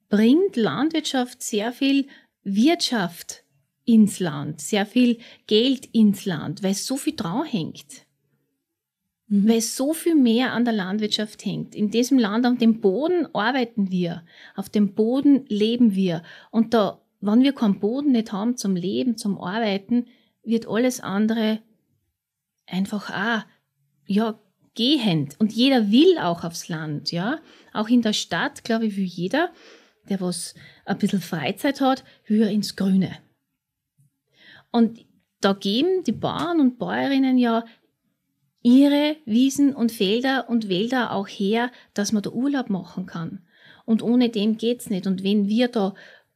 bringt Landwirtschaft sehr viel Wirtschaft ins Land, sehr viel Geld ins Land, weil so viel dran hängt mhm. weil so viel mehr an der Landwirtschaft hängt. In diesem Land, auf dem Boden arbeiten wir, auf dem Boden leben wir. Und da, wenn wir keinen Boden nicht haben zum Leben, zum Arbeiten, wird alles andere einfach auch, ja, gehend. Und jeder will auch aufs Land, ja. Auch in der Stadt, glaube ich, will jeder, der was ein bisschen Freizeit hat, höher ins Grüne. Und da geben die Bauern und Bäuerinnen ja ihre Wiesen und Felder und Wälder auch her, dass man da Urlaub machen kann. Und ohne dem geht's nicht. Und wenn wir da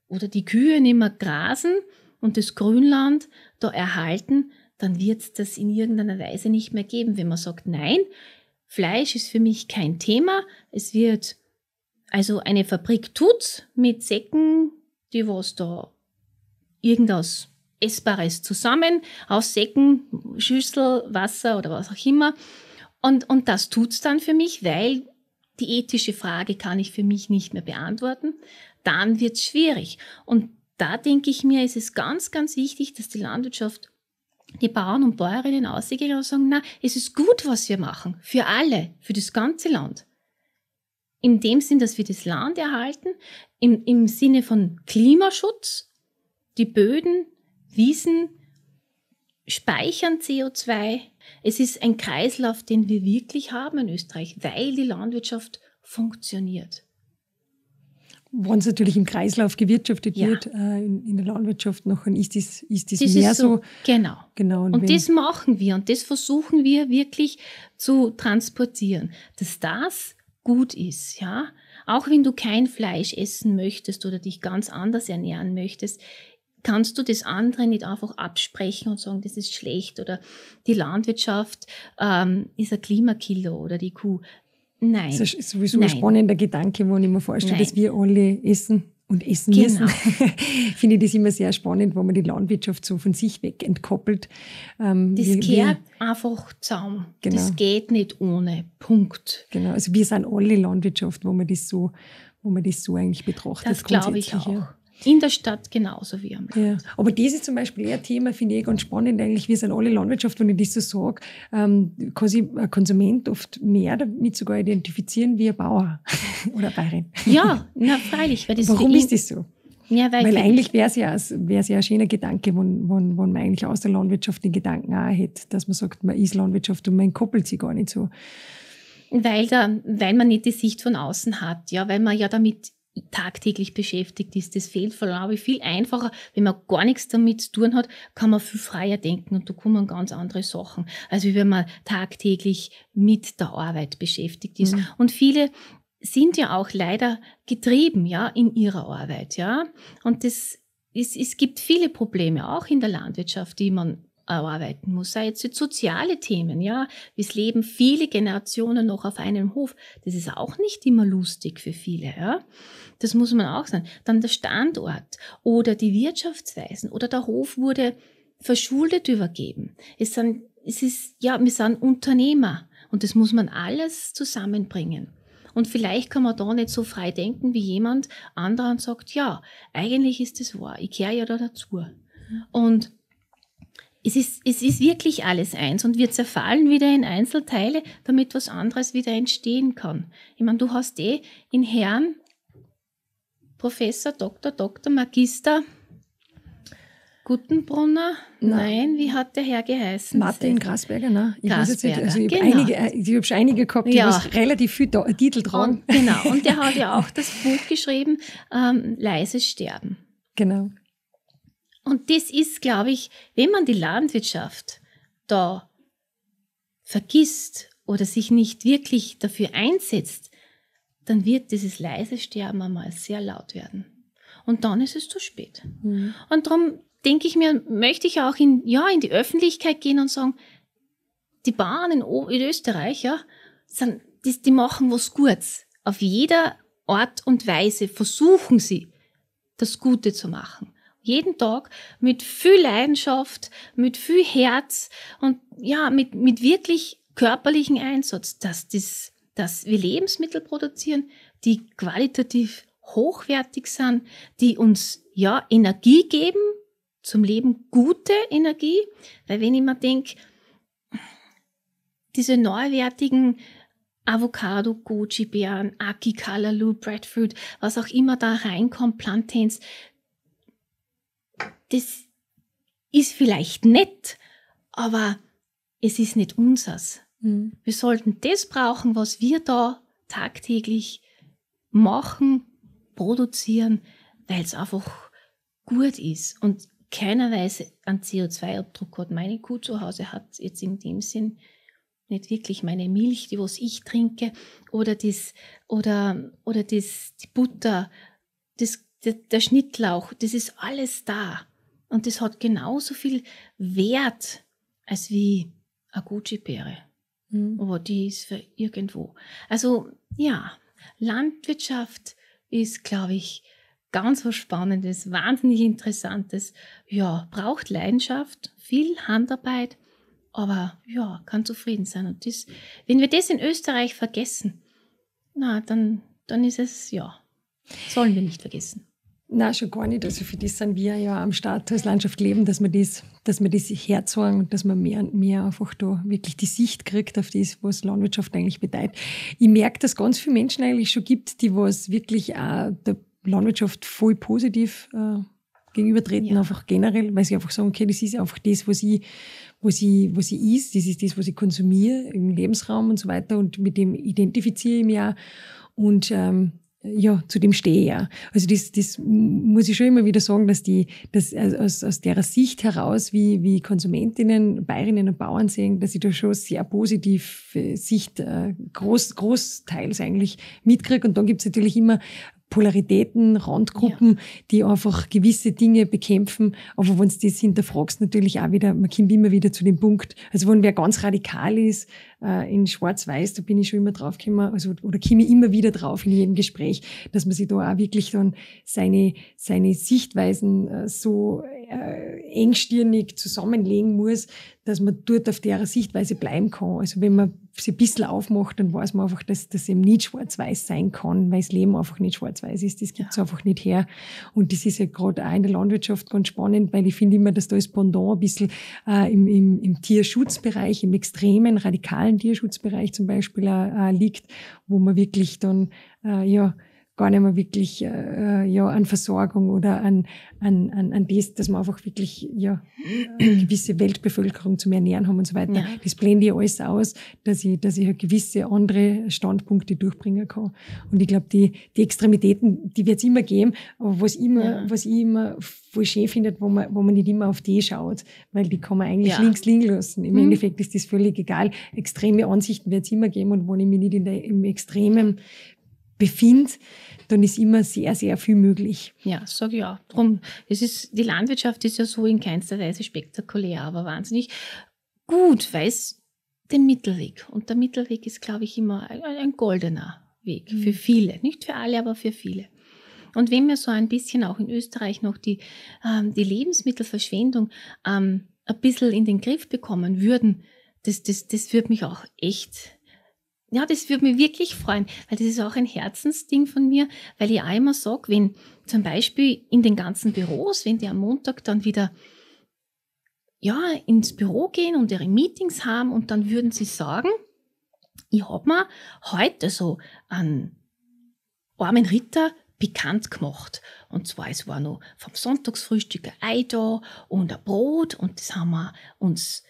oder die Kühe nicht mehr grasen und das Grünland da erhalten, dann wird's das in irgendeiner Weise nicht mehr geben, wenn man sagt, nein, Fleisch ist für mich kein Thema. Es wird also eine Fabrik tut's mit Säcken, die was da irgendwas Essbares zusammen aus Säcken, Schüssel, Wasser oder was auch immer. Und, und das es dann für mich, weil die ethische Frage kann ich für mich nicht mehr beantworten. Dann wird es schwierig. Und da denke ich mir, ist es ganz, ganz wichtig, dass die Landwirtschaft die Bauern und Bäuerinnen aussehen und sagen, na, es ist gut, was wir machen. Für alle, für das ganze Land. In dem Sinn, dass wir das Land erhalten, im, im Sinne von Klimaschutz, die Böden, Wiesen speichern CO2. Es ist ein Kreislauf, den wir wirklich haben in Österreich, weil die Landwirtschaft funktioniert. Wenn es natürlich im Kreislauf gewirtschaftet ja. wird, äh, in, in, der Landwirtschaft noch, dann ist das, ist das, das mehr ist so, so, Genau. genau und, und das machen wir und das versuchen wir wirklich zu transportieren, dass das gut ist. Ja? Auch wenn du kein Fleisch essen möchtest oder dich ganz anders ernähren möchtest, kannst du das andere nicht einfach absprechen und sagen, das ist schlecht oder die Landwirtschaft ähm, ist ein Klimakiller oder die Kuh. Nein. Das ist sowieso Nein. ein spannender Gedanke, wo ich mir vorstelle, Nein. dass wir alle essen und essen genau. müssen. Finde ich das immer sehr spannend, wo man die Landwirtschaft so von sich weg entkoppelt. Ähm, das wir, gehört wir, einfach zusammen. Genau. Das geht nicht ohne. Punkt. Genau. Also wir sind alle Landwirtschaft, wo man das so, wo man das so eigentlich betrachtet. Das glaube ich auch. In der Stadt genauso wie am Land. Ja. Aber das ist zum Beispiel ein Thema, finde ich ganz spannend eigentlich. Wir sind alle Landwirtschaft, wenn ich das so sage, ähm, kann ein Konsument oft mehr damit sogar identifizieren wie ein Bauer oder Bäuerin. Ja, na freilich. Weil das Warum ist das so? Ja, weil, weil eigentlich wäre es ja, ja ein schöner Gedanke, wenn, wenn, wenn man eigentlich aus der Landwirtschaft den Gedanken auch hätte, dass man sagt, man ist Landwirtschaft und man koppelt sich gar nicht so. Weil, da, weil man nicht die Sicht von außen hat, ja, weil man ja damit tagtäglich beschäftigt ist. Das fehlt vor allem viel einfacher. Wenn man gar nichts damit zu tun hat, kann man viel freier denken und da kommen ganz andere Sachen, als wenn man tagtäglich mit der Arbeit beschäftigt ist. Mhm. Und viele sind ja auch leider getrieben, ja, in ihrer Arbeit, ja. Und das, ist, es gibt viele Probleme, auch in der Landwirtschaft, die man arbeiten muss, sei jetzt soziale Themen, ja. Es leben viele Generationen noch auf einem Hof. Das ist auch nicht immer lustig für viele, ja. Das muss man auch sagen. Dann der Standort oder die Wirtschaftsweisen oder der Hof wurde verschuldet übergeben. Es sind, es ist, ja, wir sind Unternehmer und das muss man alles zusammenbringen. Und vielleicht kann man da nicht so frei denken wie jemand anderer sagt, ja, eigentlich ist das wahr, ich kehre ja da dazu. Mhm. Und es ist, es ist wirklich alles eins und wir zerfallen wieder in Einzelteile, damit was anderes wieder entstehen kann. Ich meine, du hast eh in Herrn, Professor, Doktor, Doktor, Magister, Gutenbrunner, Nein. Nein. wie hat der Herr geheißen? Martin Grasberger, ne? Ich Grasberger, nicht, also ich genau. Einige, äh, ich habe schon einige gehabt, die ja. relativ viel da, Titel dran. genau, und der hat ja auch das Buch geschrieben, ähm, Leises Sterben. Genau. Und das ist, glaube ich, wenn man die Landwirtschaft da vergisst oder sich nicht wirklich dafür einsetzt, dann wird dieses leise Sterben einmal sehr laut werden. Und dann ist es zu spät. Mhm. Und darum denke ich mir, möchte ich auch in, ja, in die Öffentlichkeit gehen und sagen, die Bahnen in, o in Österreich, ja, sind, die, die machen was Gutes. Auf jeder Art und Weise versuchen sie, das Gute zu machen jeden Tag mit viel Leidenschaft, mit viel Herz und ja, mit, mit wirklich körperlichen Einsatz, dass, das, dass wir Lebensmittel produzieren, die qualitativ hochwertig sind, die uns ja Energie geben, zum Leben gute Energie, weil wenn ich mir denke, diese neuwertigen Avocado, Goji-Beeren, Aki, Kalaloo, Breadfruit, was auch immer da reinkommt, Plantains, das ist vielleicht nett, aber es ist nicht unseres. Mhm. Wir sollten das brauchen, was wir da tagtäglich machen, produzieren, weil es einfach gut ist und keinerweise einen CO2-Abdruck hat. Meine Kuh zu Hause hat jetzt in dem Sinn nicht wirklich meine Milch, die was ich trinke, oder das, oder, oder das, die Butter, das der, der Schnittlauch, das ist alles da. Und das hat genauso viel Wert als wie eine Gucci-Beere. Mhm. Aber die ist für irgendwo. Also ja, Landwirtschaft ist, glaube ich, ganz was Spannendes, wahnsinnig Interessantes. Ja, braucht Leidenschaft, viel Handarbeit, aber ja, kann zufrieden sein. Und das, wenn wir das in Österreich vergessen, na, dann, dann ist es ja, sollen wir nicht vergessen. Na, schon gar nicht. Also für das sind wir ja am Start als Landschaft leben, dass man das, dass man das herzogen und dass man mehr und mehr einfach da wirklich die Sicht kriegt auf das, was Landwirtschaft eigentlich bedeutet. Ich merke, dass ganz viele Menschen eigentlich schon gibt, die was wirklich auch der Landwirtschaft voll positiv äh, gegenübertreten, ja. einfach generell, weil sie einfach sagen, okay, das ist einfach das, was ich, was ich, was ich ist, das ist das, was ich konsumiere im Lebensraum und so weiter und mit dem identifiziere ich mich auch. Und ähm, ja, zu dem stehe ich ja. Also das, das muss ich schon immer wieder sagen, dass die, dass äh, aus, aus derer Sicht heraus, wie, wie Konsumentinnen, Bayerinnen und Bauern sehen, dass ich da schon sehr positiv äh, Sicht, äh, groß, großteils eigentlich mitkriege. Und dann gibt's natürlich immer Polaritäten, Randgruppen, ja. die einfach gewisse Dinge bekämpfen. Aber wenn du das hinterfragst, natürlich auch wieder, man kommt immer wieder zu dem Punkt, also wenn wer ganz radikal ist, äh, in Schwarz-Weiß, da bin ich schon immer drauf gekommen, also, oder komme ich immer wieder drauf in jedem Gespräch, dass man sich da auch wirklich dann seine, seine Sichtweisen äh, so äh, engstirnig zusammenlegen muss, dass man dort auf derer Sichtweise bleiben kann. Also wenn man sie ein bisschen aufmacht, dann weiß man einfach, dass das eben nicht schwarz-weiß sein kann, weil das Leben einfach nicht schwarz-weiß ist. Das gibt gibt's einfach nicht her. Und das ist ja gerade auch in der Landwirtschaft ganz spannend, weil ich finde immer, dass da das Pendant ein bisschen äh, im, im, im Tierschutzbereich, im extremen, radikalen Tierschutzbereich zum Beispiel äh, äh, liegt, wo man wirklich dann äh, ja gar nicht mehr wirklich äh, äh, ja, an Versorgung oder an, an, an, an das, dass man einfach wirklich ja, äh, eine gewisse Weltbevölkerung zum Ernähren haben und so weiter. Ja. Das blende ich alles aus, dass ich, dass ich halt gewisse andere Standpunkte durchbringen kann. Und ich glaube, die, die Extremitäten, die wird es immer geben, aber was, immer, ja. was ich immer voll schön finde, wo man, wo man nicht immer auf die schaut, weil die kann man eigentlich ja. links liegen lassen. Im mhm. Endeffekt ist das völlig egal. Extreme Ansichten wird es immer geben und wo ich mich nicht in der, im Extremen befinde, dann ist immer sehr, sehr viel möglich. Ja, sage ich auch. Drum, es ist, die Landwirtschaft ist ja so in keinster Weise spektakulär, aber wahnsinnig gut weil es den Mittelweg. Und der Mittelweg ist, glaube ich, immer ein, ein goldener Weg mhm. für viele. Nicht für alle, aber für viele. Und wenn wir so ein bisschen auch in Österreich noch die, ähm, die Lebensmittelverschwendung ähm, ein bisschen in den Griff bekommen würden, das, das, das würde mich auch echt ja, das würde mich wirklich freuen, weil das ist auch ein Herzensding von mir, weil ich auch immer sage, wenn zum Beispiel in den ganzen Büros, wenn die am Montag dann wieder ja, ins Büro gehen und ihre Meetings haben und dann würden sie sagen, ich habe mir heute so einen armen Ritter bekannt gemacht. Und zwar, es war noch vom Sonntagsfrühstück ein Ei da und ein Brot und das haben wir uns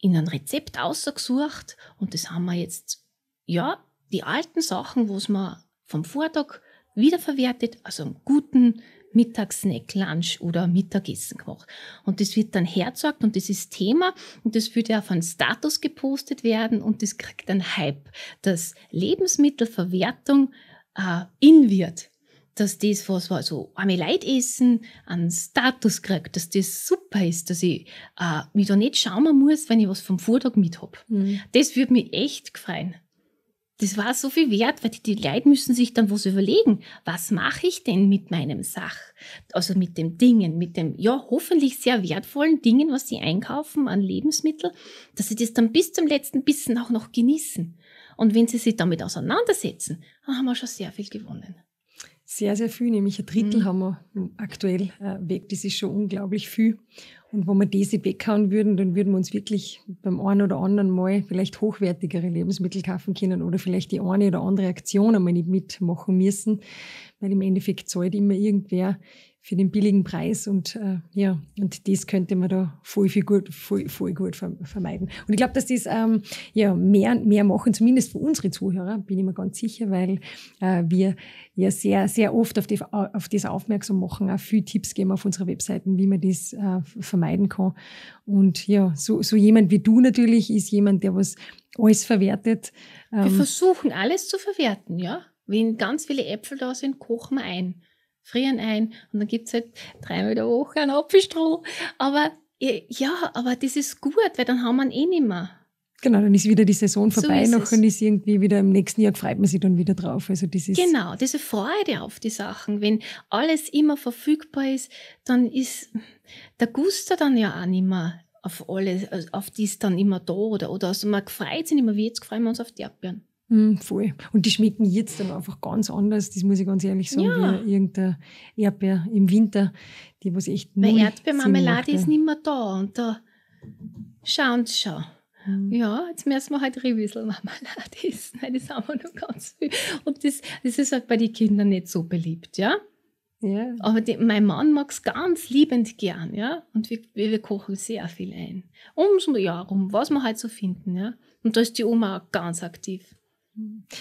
in ein Rezept ausgesucht und das haben wir jetzt ja, die alten Sachen, was man vom Vortag wiederverwertet, also einen guten Mittagssnack, Lunch oder Mittagessen gemacht. Und das wird dann herzagt und das ist Thema und das wird ja auf einen Status gepostet werden und das kriegt einen Hype, dass Lebensmittelverwertung äh, in wird. Dass das, was wir so arme Leid essen, einen Status kriegt, dass das super ist, dass ich äh, mich da nicht schauen muss, wenn ich was vom Vortag mit habe. Mhm. Das würde mich echt gefreien das war so viel wert, weil die, die Leute müssen sich dann was überlegen. Was mache ich denn mit meinem Sach? Also mit den Dingen, mit dem, ja, hoffentlich sehr wertvollen Dingen, was sie einkaufen an Lebensmitteln, dass sie das dann bis zum letzten Bissen auch noch genießen. Und wenn sie sich damit auseinandersetzen, dann haben wir schon sehr viel gewonnen. Sehr, sehr viel, nämlich ein Drittel mhm. haben wir aktuell äh, weg. Das ist schon unglaublich viel. Und wenn wir diese weghauen würden, dann würden wir uns wirklich beim einen oder anderen Mal vielleicht hochwertigere Lebensmittel kaufen können oder vielleicht die eine oder andere Aktion einmal nicht mitmachen müssen, weil im Endeffekt zahlt immer irgendwer für den billigen Preis und äh, ja, und das könnte man da voll, viel gut, voll, voll gut vermeiden. Und ich glaube, dass das ähm, ja, mehr und mehr machen, zumindest für unsere Zuhörer, bin ich mir ganz sicher, weil äh, wir ja sehr, sehr oft auf, die, auf das aufmerksam machen, auch viel Tipps geben auf unserer Webseiten, wie man das äh, vermeiden kann. Und ja, so, so jemand wie du natürlich ist jemand, der was alles verwertet. Ähm, wir versuchen alles zu verwerten, ja. Wenn ganz viele Äpfel da sind, kochen wir ein frieren ein und dann gibt es halt dreimal der Woche einen Apfelstroh. Aber eh, ja, aber das ist gut, weil dann haben wir ihn eh nicht mehr. Genau, dann ist wieder die Saison vorbei, so noch und ist irgendwie wieder im nächsten Jahr freut man sich dann wieder drauf. Also das ist genau, diese Freude auf die Sachen. Wenn alles immer verfügbar ist, dann ist der Guster dann ja auch nicht mehr auf alles, auf die dann immer da oder, oder also man gefreut sind immer, wie jetzt freuen wir uns auf die Erdbeeren. Mm, voll. Und die schmecken jetzt dann einfach ganz anders, das muss ich ganz ehrlich sagen, ja. wie irgendeine Erdbeer im Winter, die was echt Weil Erdbeermarmelade ist nicht mehr da und da schauen sie schon. Hm. Ja, jetzt müssen wir halt Marmelade essen, Nein, das haben wir noch ganz viel. Und das, das ist halt bei den Kindern nicht so beliebt, ja? Ja. Aber die, mein Mann mag es ganz liebend gern, ja. Und wir, wir, kochen sehr viel ein. Ums Jahr rum, was wir halt so finden, ja. Und da ist die Oma auch ganz aktiv.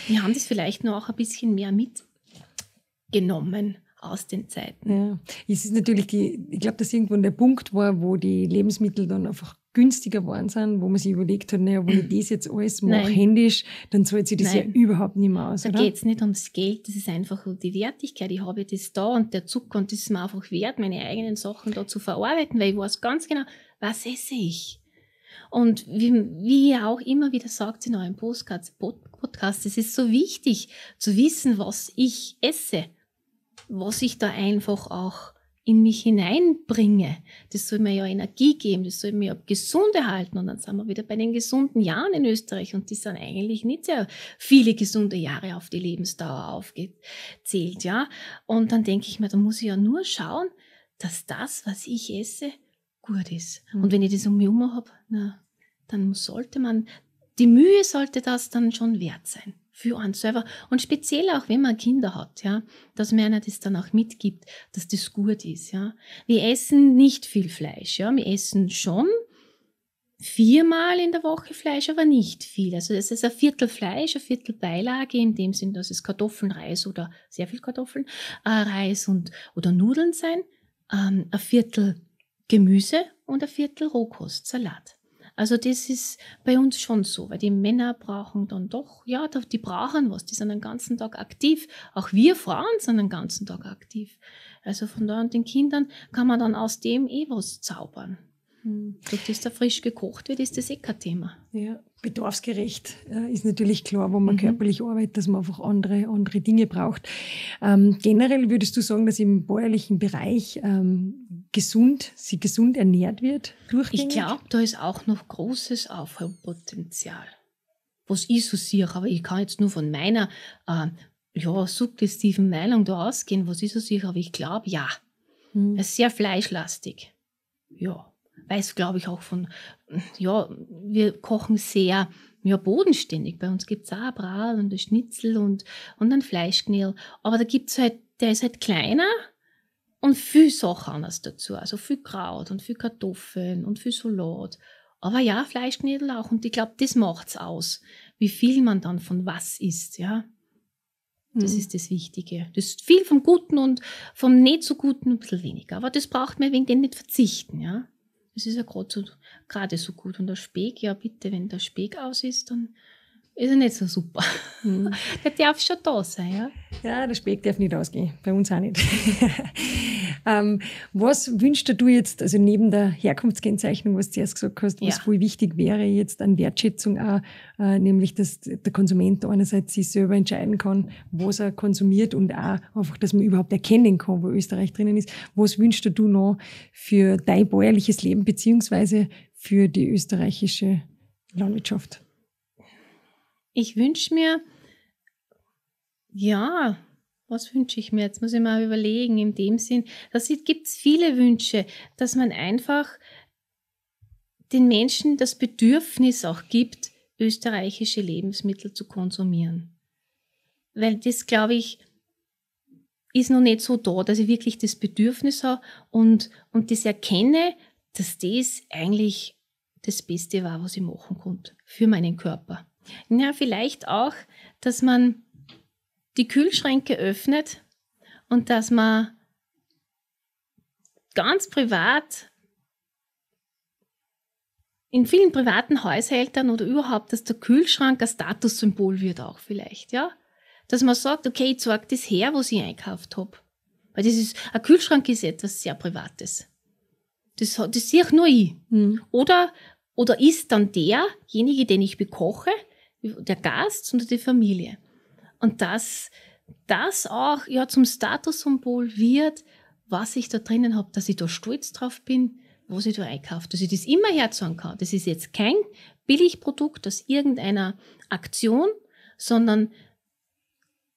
Die haben das vielleicht noch ein bisschen mehr mitgenommen aus den Zeiten. Ja, es ist natürlich die, ich glaube, dass irgendwann der Punkt war, wo die Lebensmittel dann einfach günstiger geworden sind, wo man sich überlegt hat, naja, wenn ich das jetzt alles mache Nein. händisch, dann zahlt sich das Nein. ja überhaupt nicht mehr aus. Da geht es nicht ums Geld, das ist einfach die Wertigkeit. Ich habe das da und der Zucker und das ist mir einfach wert, meine eigenen Sachen da zu verarbeiten, weil ich weiß ganz genau, was esse ich. Und wie, wie ihr auch immer wieder sagt in eurem Podcast, es ist so wichtig zu wissen, was ich esse, was ich da einfach auch in mich hineinbringe. Das soll mir ja Energie geben, das soll mir ja gesund erhalten. Und dann sind wir wieder bei den gesunden Jahren in Österreich. Und die sind eigentlich nicht sehr viele gesunde Jahre auf die Lebensdauer aufgezählt, ja. Und dann denke ich mir, da muss ich ja nur schauen, dass das, was ich esse, gut ist. Mhm. Und wenn ich das um mich herum habe, dann sollte man, die Mühe sollte das dann schon wert sein für einen selber. Und speziell auch, wenn man Kinder hat, ja, dass man das dann auch mitgibt, dass das gut ist, ja. Wir essen nicht viel Fleisch, ja. Wir essen schon viermal in der Woche Fleisch, aber nicht viel. Also es ist ein Viertel Fleisch, ein Viertel Beilage, in dem Sinn, dass es Kartoffeln, Reis oder sehr viel Kartoffeln, äh, Reis und, oder Nudeln sein, ähm, ein Viertel Gemüse und ein Viertel Rohkostsalat. Also das ist bei uns schon so, weil die Männer brauchen dann doch, ja, die brauchen was, die sind den ganzen Tag aktiv. Auch wir Frauen sind den ganzen Tag aktiv. Also von da an den Kindern kann man dann aus dem eh was zaubern. Hm. Durch das da frisch gekocht wird, ist das eh kein Thema. Ja, bedarfsgerecht äh, ist natürlich klar, wo man mhm. körperlich arbeitet, dass man einfach andere, andere Dinge braucht. Ähm, generell würdest du sagen, dass im bäuerlichen Bereich ähm, gesund, sie gesund ernährt wird durchgängig? Ich glaube, da ist auch noch großes Aufholpotenzial. Was ich so sehe, aber ich kann jetzt nur von meiner äh, ja, suggestiven Meinung da ausgehen, was ich so sehe, aber ich glaube, ja. Hm. Es ist sehr fleischlastig. Ja, weil es, glaube ich, auch von, ja, wir kochen sehr ja, bodenständig. Bei uns gibt es auch Brat und Schnitzel und, und ein Fleischknäl. Aber da gibt es halt, der ist halt kleiner und viel Sachen anders dazu. Also viel Kraut und viel Kartoffeln und viel Salat. Aber ja, Fleischknödel auch. Und ich glaube, das macht's aus, wie viel man dann von was isst, ja. Das mhm. ist das Wichtige. Das ist viel vom Guten und vom nicht so Guten ein bisschen weniger. Aber das braucht man wegen dem nicht verzichten, ja. Das ist ja gerade so, gerade so gut. Und der Speck, ja bitte, wenn der Speck aus ist, dann ist er nicht so super. Mhm. Der darf schon da sein, ja? Ja, der Speck darf nicht ausgehen. Bei uns auch nicht. Ähm, was wünschst du jetzt, also neben der Herkunftskennzeichnung, was du zuerst gesagt hast, was ja. wohl wichtig wäre jetzt an Wertschätzung auch, äh, nämlich dass der Konsument einerseits sich selber entscheiden kann, was er konsumiert und auch einfach, dass man überhaupt erkennen kann, wo Österreich drinnen ist. Was wünschst du noch für dein bäuerliches Leben beziehungsweise für die österreichische Landwirtschaft? Ich wünsche mir, ja, was wünsche ich mir? Jetzt muss ich mal überlegen, in dem Sinn, da gibt es viele Wünsche, dass man einfach den Menschen das Bedürfnis auch gibt, österreichische Lebensmittel zu konsumieren. Weil das, glaube ich, ist noch nicht so da, dass ich wirklich das Bedürfnis habe und, und das erkenne, dass das eigentlich das Beste war, was ich machen konnte für meinen Körper. Ja, vielleicht auch, dass man die Kühlschränke öffnet und dass man ganz privat in vielen privaten Haushältern oder überhaupt, dass der Kühlschrank ein Statussymbol wird auch vielleicht, ja? Dass man sagt, okay, ich zeige das her, was ich einkauft habe. Weil das ist, ein Kühlschrank ist etwas sehr Privates. Das, das sehe ich nur ich. Mhm. Oder, oder ist dann derjenige, den ich bekoche, der Gast, sondern die Familie. Und dass das auch ja, zum Statussymbol wird, was ich da drinnen habe, dass ich da stolz drauf bin, was ich da einkaufe, dass ich das immer herzahlen kann. Das ist jetzt kein Billigprodukt aus irgendeiner Aktion, sondern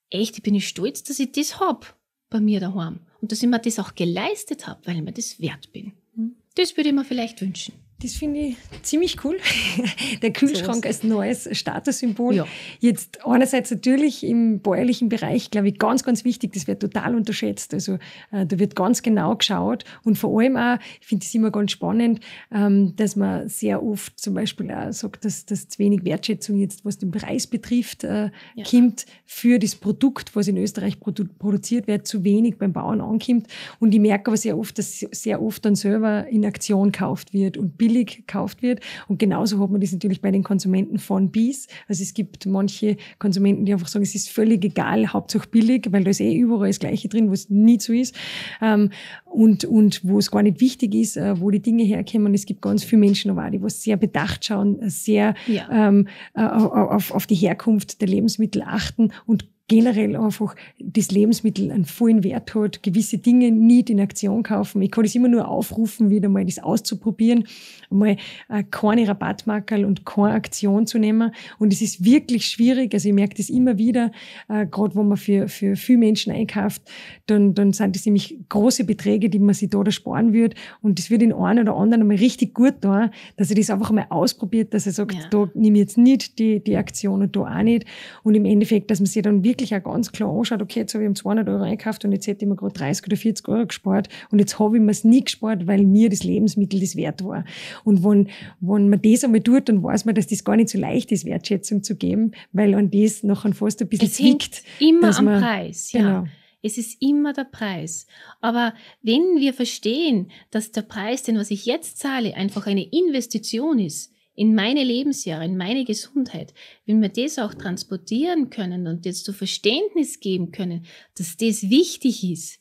echt, ich bin ich stolz, dass ich das habe bei mir daheim und dass ich mir das auch geleistet habe, weil ich mir das wert bin. Mhm. Das würde ich mir vielleicht wünschen. Das finde ich ziemlich cool. Der Kühlschrank so als neues Statussymbol. Ja. Jetzt einerseits natürlich im bäuerlichen Bereich, glaube ich, ganz, ganz wichtig. Das wird total unterschätzt. Also äh, da wird ganz genau geschaut. Und vor allem auch, ich finde es immer ganz spannend, ähm, dass man sehr oft zum Beispiel auch sagt, dass, dass zu wenig Wertschätzung jetzt, was den Preis betrifft, äh, ja. kommt für das Produkt, was in Österreich produ produziert wird, zu wenig beim Bauern ankommt. Und ich merke aber sehr oft, dass sehr oft dann selber in Aktion gekauft wird und billig billig gekauft wird. Und genauso hat man das natürlich bei den Konsumenten von bis. Also es gibt manche Konsumenten, die einfach sagen, es ist völlig egal, hauptsächlich billig, weil da ist eh überall das Gleiche drin, wo es nie so ist. Ähm, und, und wo es gar nicht wichtig ist, äh, wo die Dinge herkommen. Es gibt ganz viele Menschen auch, die sehr bedacht schauen, äh, sehr ja. ähm, äh, auf, auf die Herkunft der Lebensmittel achten und generell einfach das Lebensmittel einen vollen Wert hat, gewisse Dinge nicht in Aktion kaufen. Ich kann es immer nur aufrufen, wieder mal das auszuprobieren, mal äh, keine Rabattmarkerl und keine Aktion zu nehmen. Und es ist wirklich schwierig. Also ich merke das immer wieder, äh, gerade wenn man für, für viele Menschen einkauft, dann, dann sind das nämlich große Beträge, die man sich da, da sparen würde. Und das wird den einen oder anderen mal richtig gut da, dass er das einfach mal ausprobiert, dass er sagt, ja. da nehme ich jetzt nicht die, die Aktion und da auch nicht. Und im Endeffekt, dass man sich dann wirklich wirklich auch ganz klar anschaut, okay, jetzt habe ich um 200 Euro eingekauft und jetzt hätte ich mir gerade 30 oder 40 Euro gespart und jetzt habe ich mir es nie gespart, weil mir das Lebensmittel das wert war. Und wenn, wenn man das einmal tut, dann weiß man, dass das gar nicht so leicht ist, Wertschätzung zu geben, weil an das nachher fast ein bisschen es zwickt. immer am man, Preis, ja. Genau, es ist immer der Preis. Aber wenn wir verstehen, dass der Preis, den was ich jetzt zahle, einfach eine Investition ist in meine Lebensjahre, in meine Gesundheit, wenn wir das auch transportieren können und jetzt zu Verständnis geben können, dass das wichtig ist,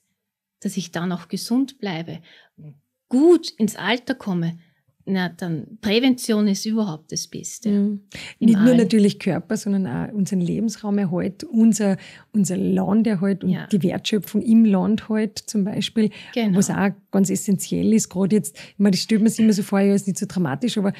dass ich dann auch gesund bleibe, mhm. gut ins Alter komme, na dann Prävention ist überhaupt das Beste. Mhm. Nicht All. nur natürlich Körper, sondern auch unseren Lebensraum erhält, unser, unser Land erhält und ja. die Wertschöpfung im Land halt zum Beispiel, genau. was auch ganz essentiell ist. Gerade jetzt, ich meine, das stellt man sich immer so vor, ja, ist nicht so dramatisch, aber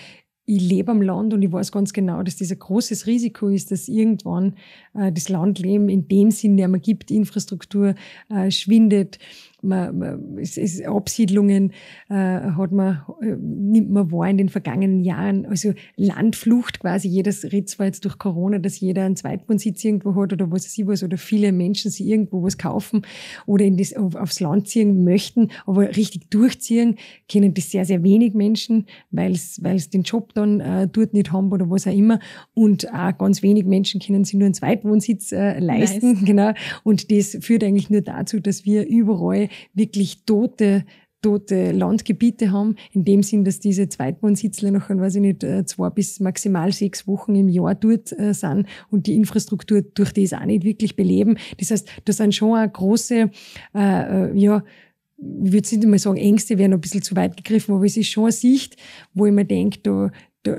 ich lebe am Land und ich weiß ganz genau, dass das ein großes Risiko ist, dass irgendwann äh, das Landleben in dem Sinn, der man gibt, Infrastruktur äh, schwindet man, es ist Absiedlungen äh, hat man, äh, nimmt man wahr in den vergangenen Jahren. Also Landflucht quasi. Jedes redet war jetzt durch Corona, dass jeder einen Zweitwohnsitz irgendwo hat oder was sie was oder viele Menschen sich irgendwo was kaufen oder in das, auf, aufs Land ziehen möchten, aber richtig durchziehen können das sehr, sehr wenig Menschen, weil es den Job dann äh, dort nicht haben oder was auch immer. Und auch ganz wenig Menschen können sich nur einen Zweitwohnsitz äh, leisten. Nice. Genau. Und das führt eigentlich nur dazu, dass wir überall wirklich tote tote Landgebiete haben, in dem Sinn, dass diese Zweitwohnsitzler noch, weiß ich nicht, äh, zwei bis maximal sechs Wochen im Jahr dort äh, sind und die Infrastruktur durch das auch nicht wirklich beleben. Das heißt, das sind schon auch große, äh, äh ja, ich würde nicht mal sagen, Ängste wären ein bisschen zu weit gegriffen, aber es ist schon eine Sicht, wo ich mir denke, da, da,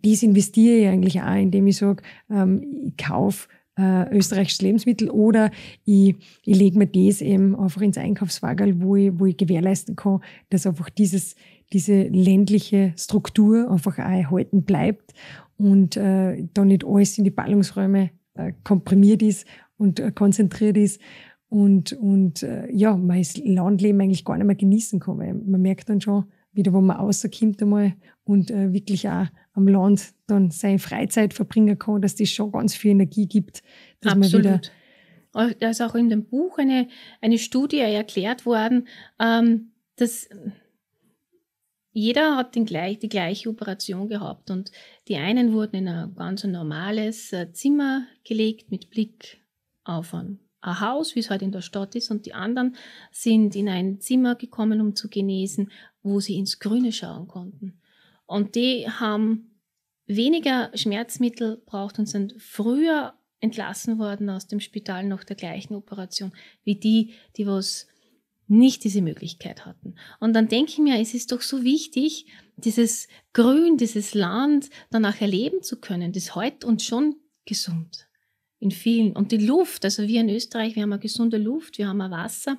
das investiere ich eigentlich auch, indem ich sage, ähm, ich kaufe äh, österreichisches Lebensmittel oder ich, ich lege mir das eben einfach ins Einkaufswagen, wo ich, wo ich gewährleisten kann, dass einfach dieses, diese ländliche Struktur einfach auch erhalten bleibt und äh, da nicht alles in die Ballungsräume äh, komprimiert ist und äh, konzentriert ist und, und äh, ja, man das Landleben eigentlich gar nicht mehr genießen kann, weil man merkt dann schon, wieder wo man rauskommt einmal und äh, wirklich auch am Land dann seine Freizeit verbringen kann, dass das schon ganz viel Energie gibt, dass Absolut. man wieder. Da ist auch in dem Buch eine, eine Studie erklärt worden, ähm, dass jeder hat den gleich, die gleiche Operation gehabt und die einen wurden in ein ganz normales äh, Zimmer gelegt mit Blick auf ein ein Haus, wie es halt in der Stadt ist, und die anderen sind in ein Zimmer gekommen, um zu genesen, wo sie ins Grüne schauen konnten. Und die haben weniger Schmerzmittel braucht und sind früher entlassen worden aus dem Spital nach der gleichen Operation wie die, die was nicht diese Möglichkeit hatten. Und dann denke ich mir, es ist doch so wichtig, dieses Grün, dieses Land danach erleben zu können. Das heute und schon gesund in vielen. Und die Luft, also wir in Österreich, wir haben eine gesunde Luft, wir haben ein Wasser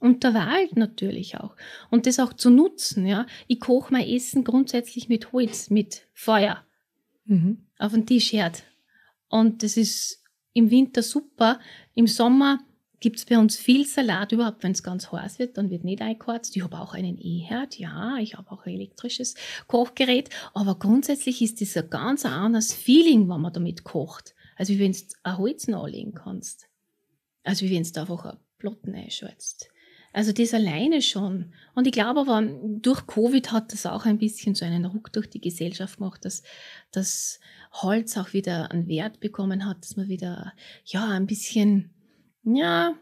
und der Wald natürlich auch. Und das auch zu nutzen. Ja? Ich koche mein Essen grundsätzlich mit Holz, mit Feuer mhm. auf den Tisch herd. Und das ist im Winter super. Im Sommer gibt es bei uns viel Salat, überhaupt wenn es ganz heiß wird, dann wird nicht eingeheizt. Ich habe auch einen E-Herd, ja, ich habe auch ein elektrisches Kochgerät, aber grundsätzlich ist das ein ganz anderes Feeling, wenn man damit kocht, als wenn du ein Holz nachlegen kannst. Also wie wenn du einfach ein Plotten einschaltest. Also das alleine schon. Und ich glaube aber, durch Covid hat das auch ein bisschen so einen Ruck durch die Gesellschaft gemacht, dass das Holz auch wieder einen Wert bekommen hat, dass man wieder, ja, ein bisschen, ja,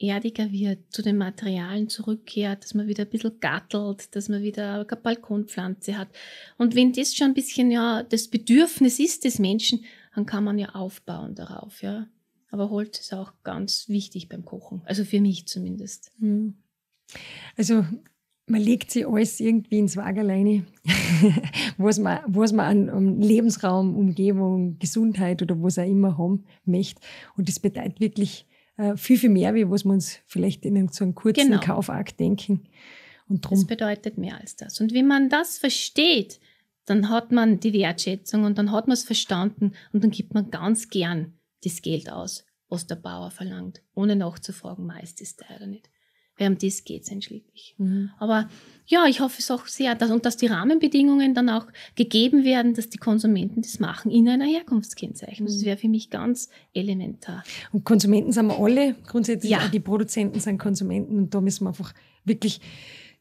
erdiger wird, zu den Materialien zurückkehrt, dass man wieder ein bisschen gattelt, dass man wieder eine Balkonpflanze hat. Und wenn das schon ein bisschen ja das Bedürfnis ist des Menschen, dann kann man ja aufbauen darauf, ja. Aber Holz ist auch ganz wichtig beim Kochen. Also für mich zumindest. Hm. Also man legt sie alles irgendwie ins Waageleine, was man, man an, Lebensraum, Umgebung, Gesundheit oder was auch immer haben möchte. Und das bedeutet wirklich äh, viel, viel mehr, wie was wir uns vielleicht in so einem kurzen genau. Kaufakt denken. Und drum. Das bedeutet mehr als das. Und wenn man das versteht, dann hat man die Wertschätzung und dann hat man es verstanden und dann gibt man ganz gern das Geld aus, was der Bauer verlangt, ohne nachzufragen, meist ist der oder nicht. Weil um das geht es schließlich. Mhm. Aber ja, ich hoffe es auch sehr, dass, und dass die Rahmenbedingungen dann auch gegeben werden, dass die Konsumenten das machen in einer Herkunftskennzeichnung. Das mhm. wäre für mich ganz elementar. Und Konsumenten sind wir alle grundsätzlich, ja. die Produzenten sind Konsumenten und da müssen wir einfach wirklich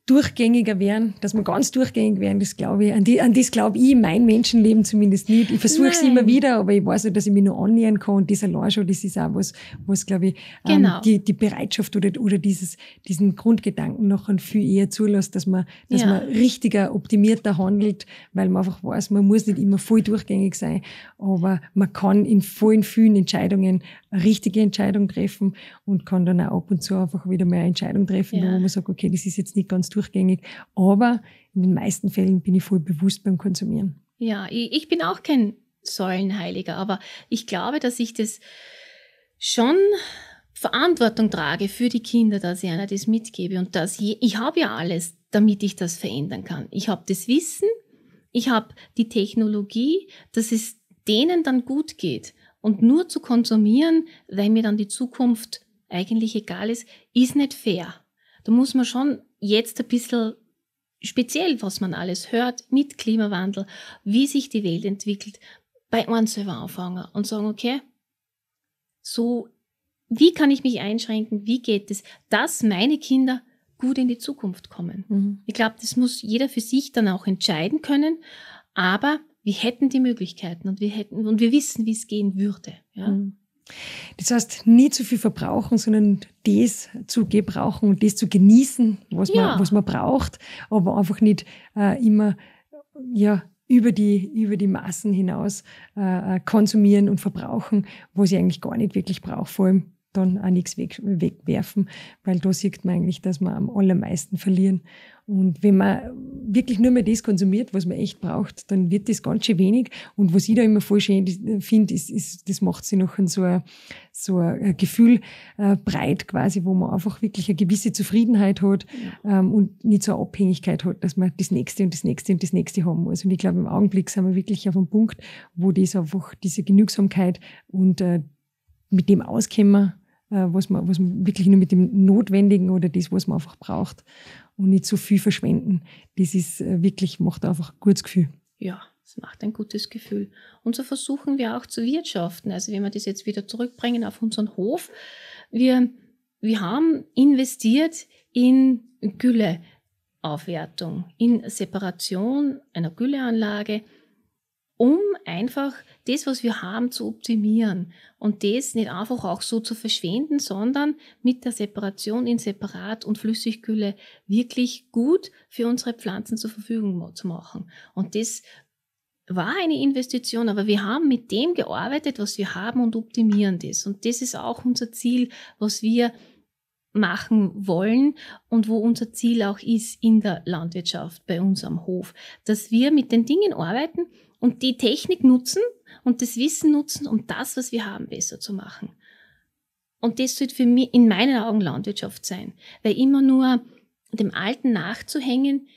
durchgängiger werden, dass wir ganz durchgängig werden, das glaube ich. An, die, an das glaube ich mein Menschenleben zumindest nicht. Ich versuche es immer wieder, aber ich weiß auch, dass ich mich noch annähern kann. Und dieser Launch, das ist auch was, was glaube ich, ähm, genau. ähm, die, die Bereitschaft oder, oder dieses, diesen Grundgedanken noch viel eher zulässt, dass man, dass ja. man richtiger, optimierter handelt, weil man einfach weiß, man muss nicht immer voll durchgängig sein, aber man kann in vollen, vielen Entscheidungen eine richtige Entscheidung treffen und kann dann auch ab und zu einfach wieder mehr Entscheidung treffen, ja. wo man sagt, okay, das ist jetzt nicht ganz durchgängig, aber in den meisten Fällen bin ich voll bewusst beim Konsumieren. Ja, ich bin auch kein Säulenheiliger, aber ich glaube, dass ich das schon Verantwortung trage für die Kinder, dass ich einer das mitgebe und dass ich, ich habe ja alles, damit ich das verändern kann. Ich habe das Wissen, ich habe die Technologie, dass es denen dann gut geht. Und nur zu konsumieren, weil mir dann die Zukunft eigentlich egal ist, ist nicht fair. Da muss man schon jetzt ein bisschen speziell, was man alles hört mit Klimawandel, wie sich die Welt entwickelt, bei uns selber anfangen und sagen, okay, so, wie kann ich mich einschränken, wie geht es, dass meine Kinder gut in die Zukunft kommen. Mhm. Ich glaube, das muss jeder für sich dann auch entscheiden können, aber wir hätten die Möglichkeiten und wir hätten und wir wissen, wie es gehen würde. Ja? Mhm. Das heißt, nie zu viel verbrauchen, sondern das zu gebrauchen und das zu genießen, was, ja. man, was man braucht, aber einfach nicht äh, immer ja, über, die, über die Massen hinaus äh, äh konsumieren und verbrauchen, was ich eigentlich gar nicht wirklich brauche, vor allem dann auch nichts weg, wegwerfen, weil da sieht man eigentlich, dass wir am allermeisten verlieren. Und wenn man wirklich nur mehr das konsumiert, was man echt braucht, dann wird das ganz schön wenig. Und was ich da immer voll schön finde, ist, ist, das macht sich noch in so ein, so ein Gefühl äh, breit quasi, wo man einfach wirklich eine gewisse Zufriedenheit hat ähm, und nicht so eine Abhängigkeit hat, dass man das Nächste und das Nächste und das Nächste haben muss. Und ich glaube, im Augenblick sind wir wirklich auf einem Punkt, wo das einfach diese Genügsamkeit und äh, mit dem auskommen, äh, was man, was man wirklich nur mit dem Notwendigen oder das, was man einfach braucht und nicht so viel verschwenden. Das ist äh, wirklich, macht einfach ein gutes Gefühl. Ja, es macht ein gutes Gefühl. Und so versuchen wir auch zu wirtschaften. Also wenn wir das jetzt wieder zurückbringen auf unseren Hof, wir, wir haben investiert in Gülleaufwertung, in Separation einer Gülleanlage, um einfach das, was wir haben, zu optimieren und das nicht einfach auch so zu verschwenden, sondern mit der Separation in Separat und Flüssigkühle wirklich gut für unsere Pflanzen zur Verfügung zu machen. Und das war eine Investition, aber wir haben mit dem gearbeitet, was wir haben und optimieren das. Und das ist auch unser Ziel, was wir machen wollen und wo unser Ziel auch ist in der Landwirtschaft bei uns am Hof, dass wir mit den Dingen arbeiten, und die Technik nutzen und das Wissen nutzen, um das, was wir haben, besser zu machen. Und das sollte für mich in meinen Augen Landwirtschaft sein, weil immer nur dem Alten nachzuhängen,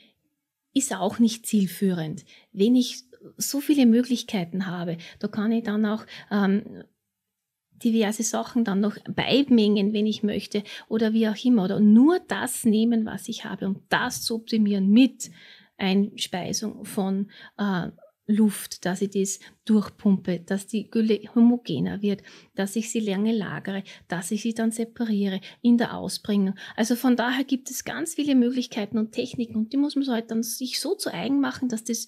ist auch nicht zielführend. Wenn ich so viele Möglichkeiten habe, da kann ich dann auch ähm, diverse Sachen dann noch beimengen, wenn ich möchte oder wie auch immer. Oder nur das nehmen, was ich habe und das zu optimieren mit Einspeisung von äh, Luft, dass ich das durchpumpe, dass die Gülle homogener wird, dass ich sie lange lagere, dass ich sie dann separiere in der Ausbringung. Also von daher gibt es ganz viele Möglichkeiten und Techniken und die muss man halt dann sich so zu eigen machen, dass das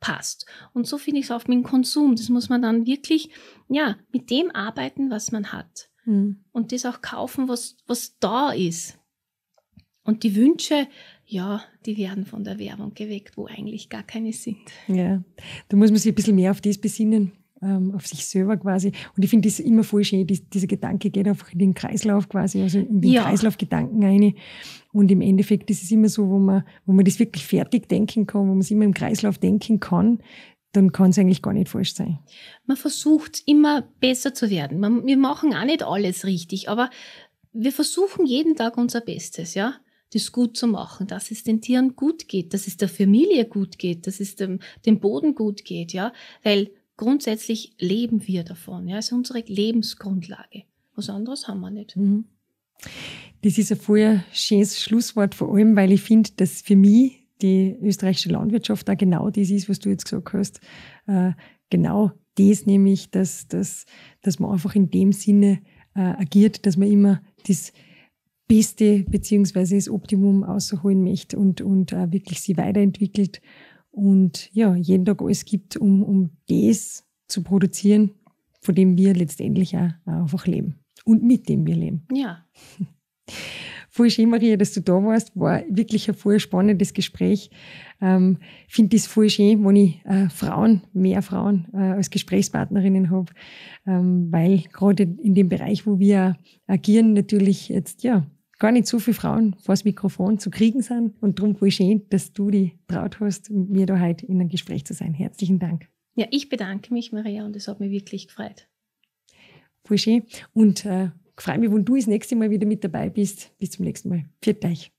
passt. Und so finde ich es auch mit dem Konsum. Das muss man dann wirklich, ja, mit dem arbeiten, was man hat. Mhm. Und das auch kaufen, was, was da ist. Und die Wünsche ja, die werden von der Werbung geweckt, wo eigentlich gar keine sind. Ja, da muss man sich ein bisschen mehr auf das besinnen, ähm, auf sich selber quasi. Und ich finde das immer voll schön, dieser Gedanke geht einfach in den Kreislauf quasi, also in den ja. Kreislaufgedanken rein. Und im Endeffekt ist es immer so, wo man, wo man das wirklich fertig denken kann, wo man es immer im Kreislauf denken kann, dann kann es eigentlich gar nicht falsch sein. Man versucht immer besser zu werden. Man, wir machen auch nicht alles richtig, aber wir versuchen jeden Tag unser Bestes, ja das gut zu machen, dass es den Tieren gut geht, dass es der Familie gut geht, dass es dem, dem Boden gut geht, ja, weil grundsätzlich leben wir davon, ja, das ist unsere Lebensgrundlage. Was anderes haben wir nicht. Mhm. Das ist ein vorher schönes Schlusswort, vor allem, weil ich finde, dass für mich die österreichische Landwirtschaft da genau das ist, was du jetzt gesagt hast. Äh, genau das nämlich, dass, dass, dass man einfach in dem Sinne äh, agiert, dass man immer das Beste beziehungsweise das Optimum ausholen möchte und, und äh, wirklich sie weiterentwickelt und ja, jeden Tag alles gibt, um, um das zu produzieren, von dem wir letztendlich auch einfach leben und mit dem wir leben. Ja. Voll schön, Maria, dass du da warst. War wirklich ein voll spannendes Gespräch. Ähm, Finde es voll schön, wenn ich äh, Frauen, mehr Frauen äh, als Gesprächspartnerinnen habe, ähm, weil gerade in dem Bereich, wo wir agieren, natürlich jetzt ja gar nicht so viele Frauen vor das Mikrofon zu kriegen sind. Und darum voll schön, dass du die traut hast, mit mir da heute in einem Gespräch zu sein. Herzlichen Dank. Ja, ich bedanke mich, Maria, und es hat mich wirklich gefreut. Voll schön. Und äh, freue mich, wenn du das nächste Mal wieder mit dabei bist. Bis zum nächsten Mal. Viert euch.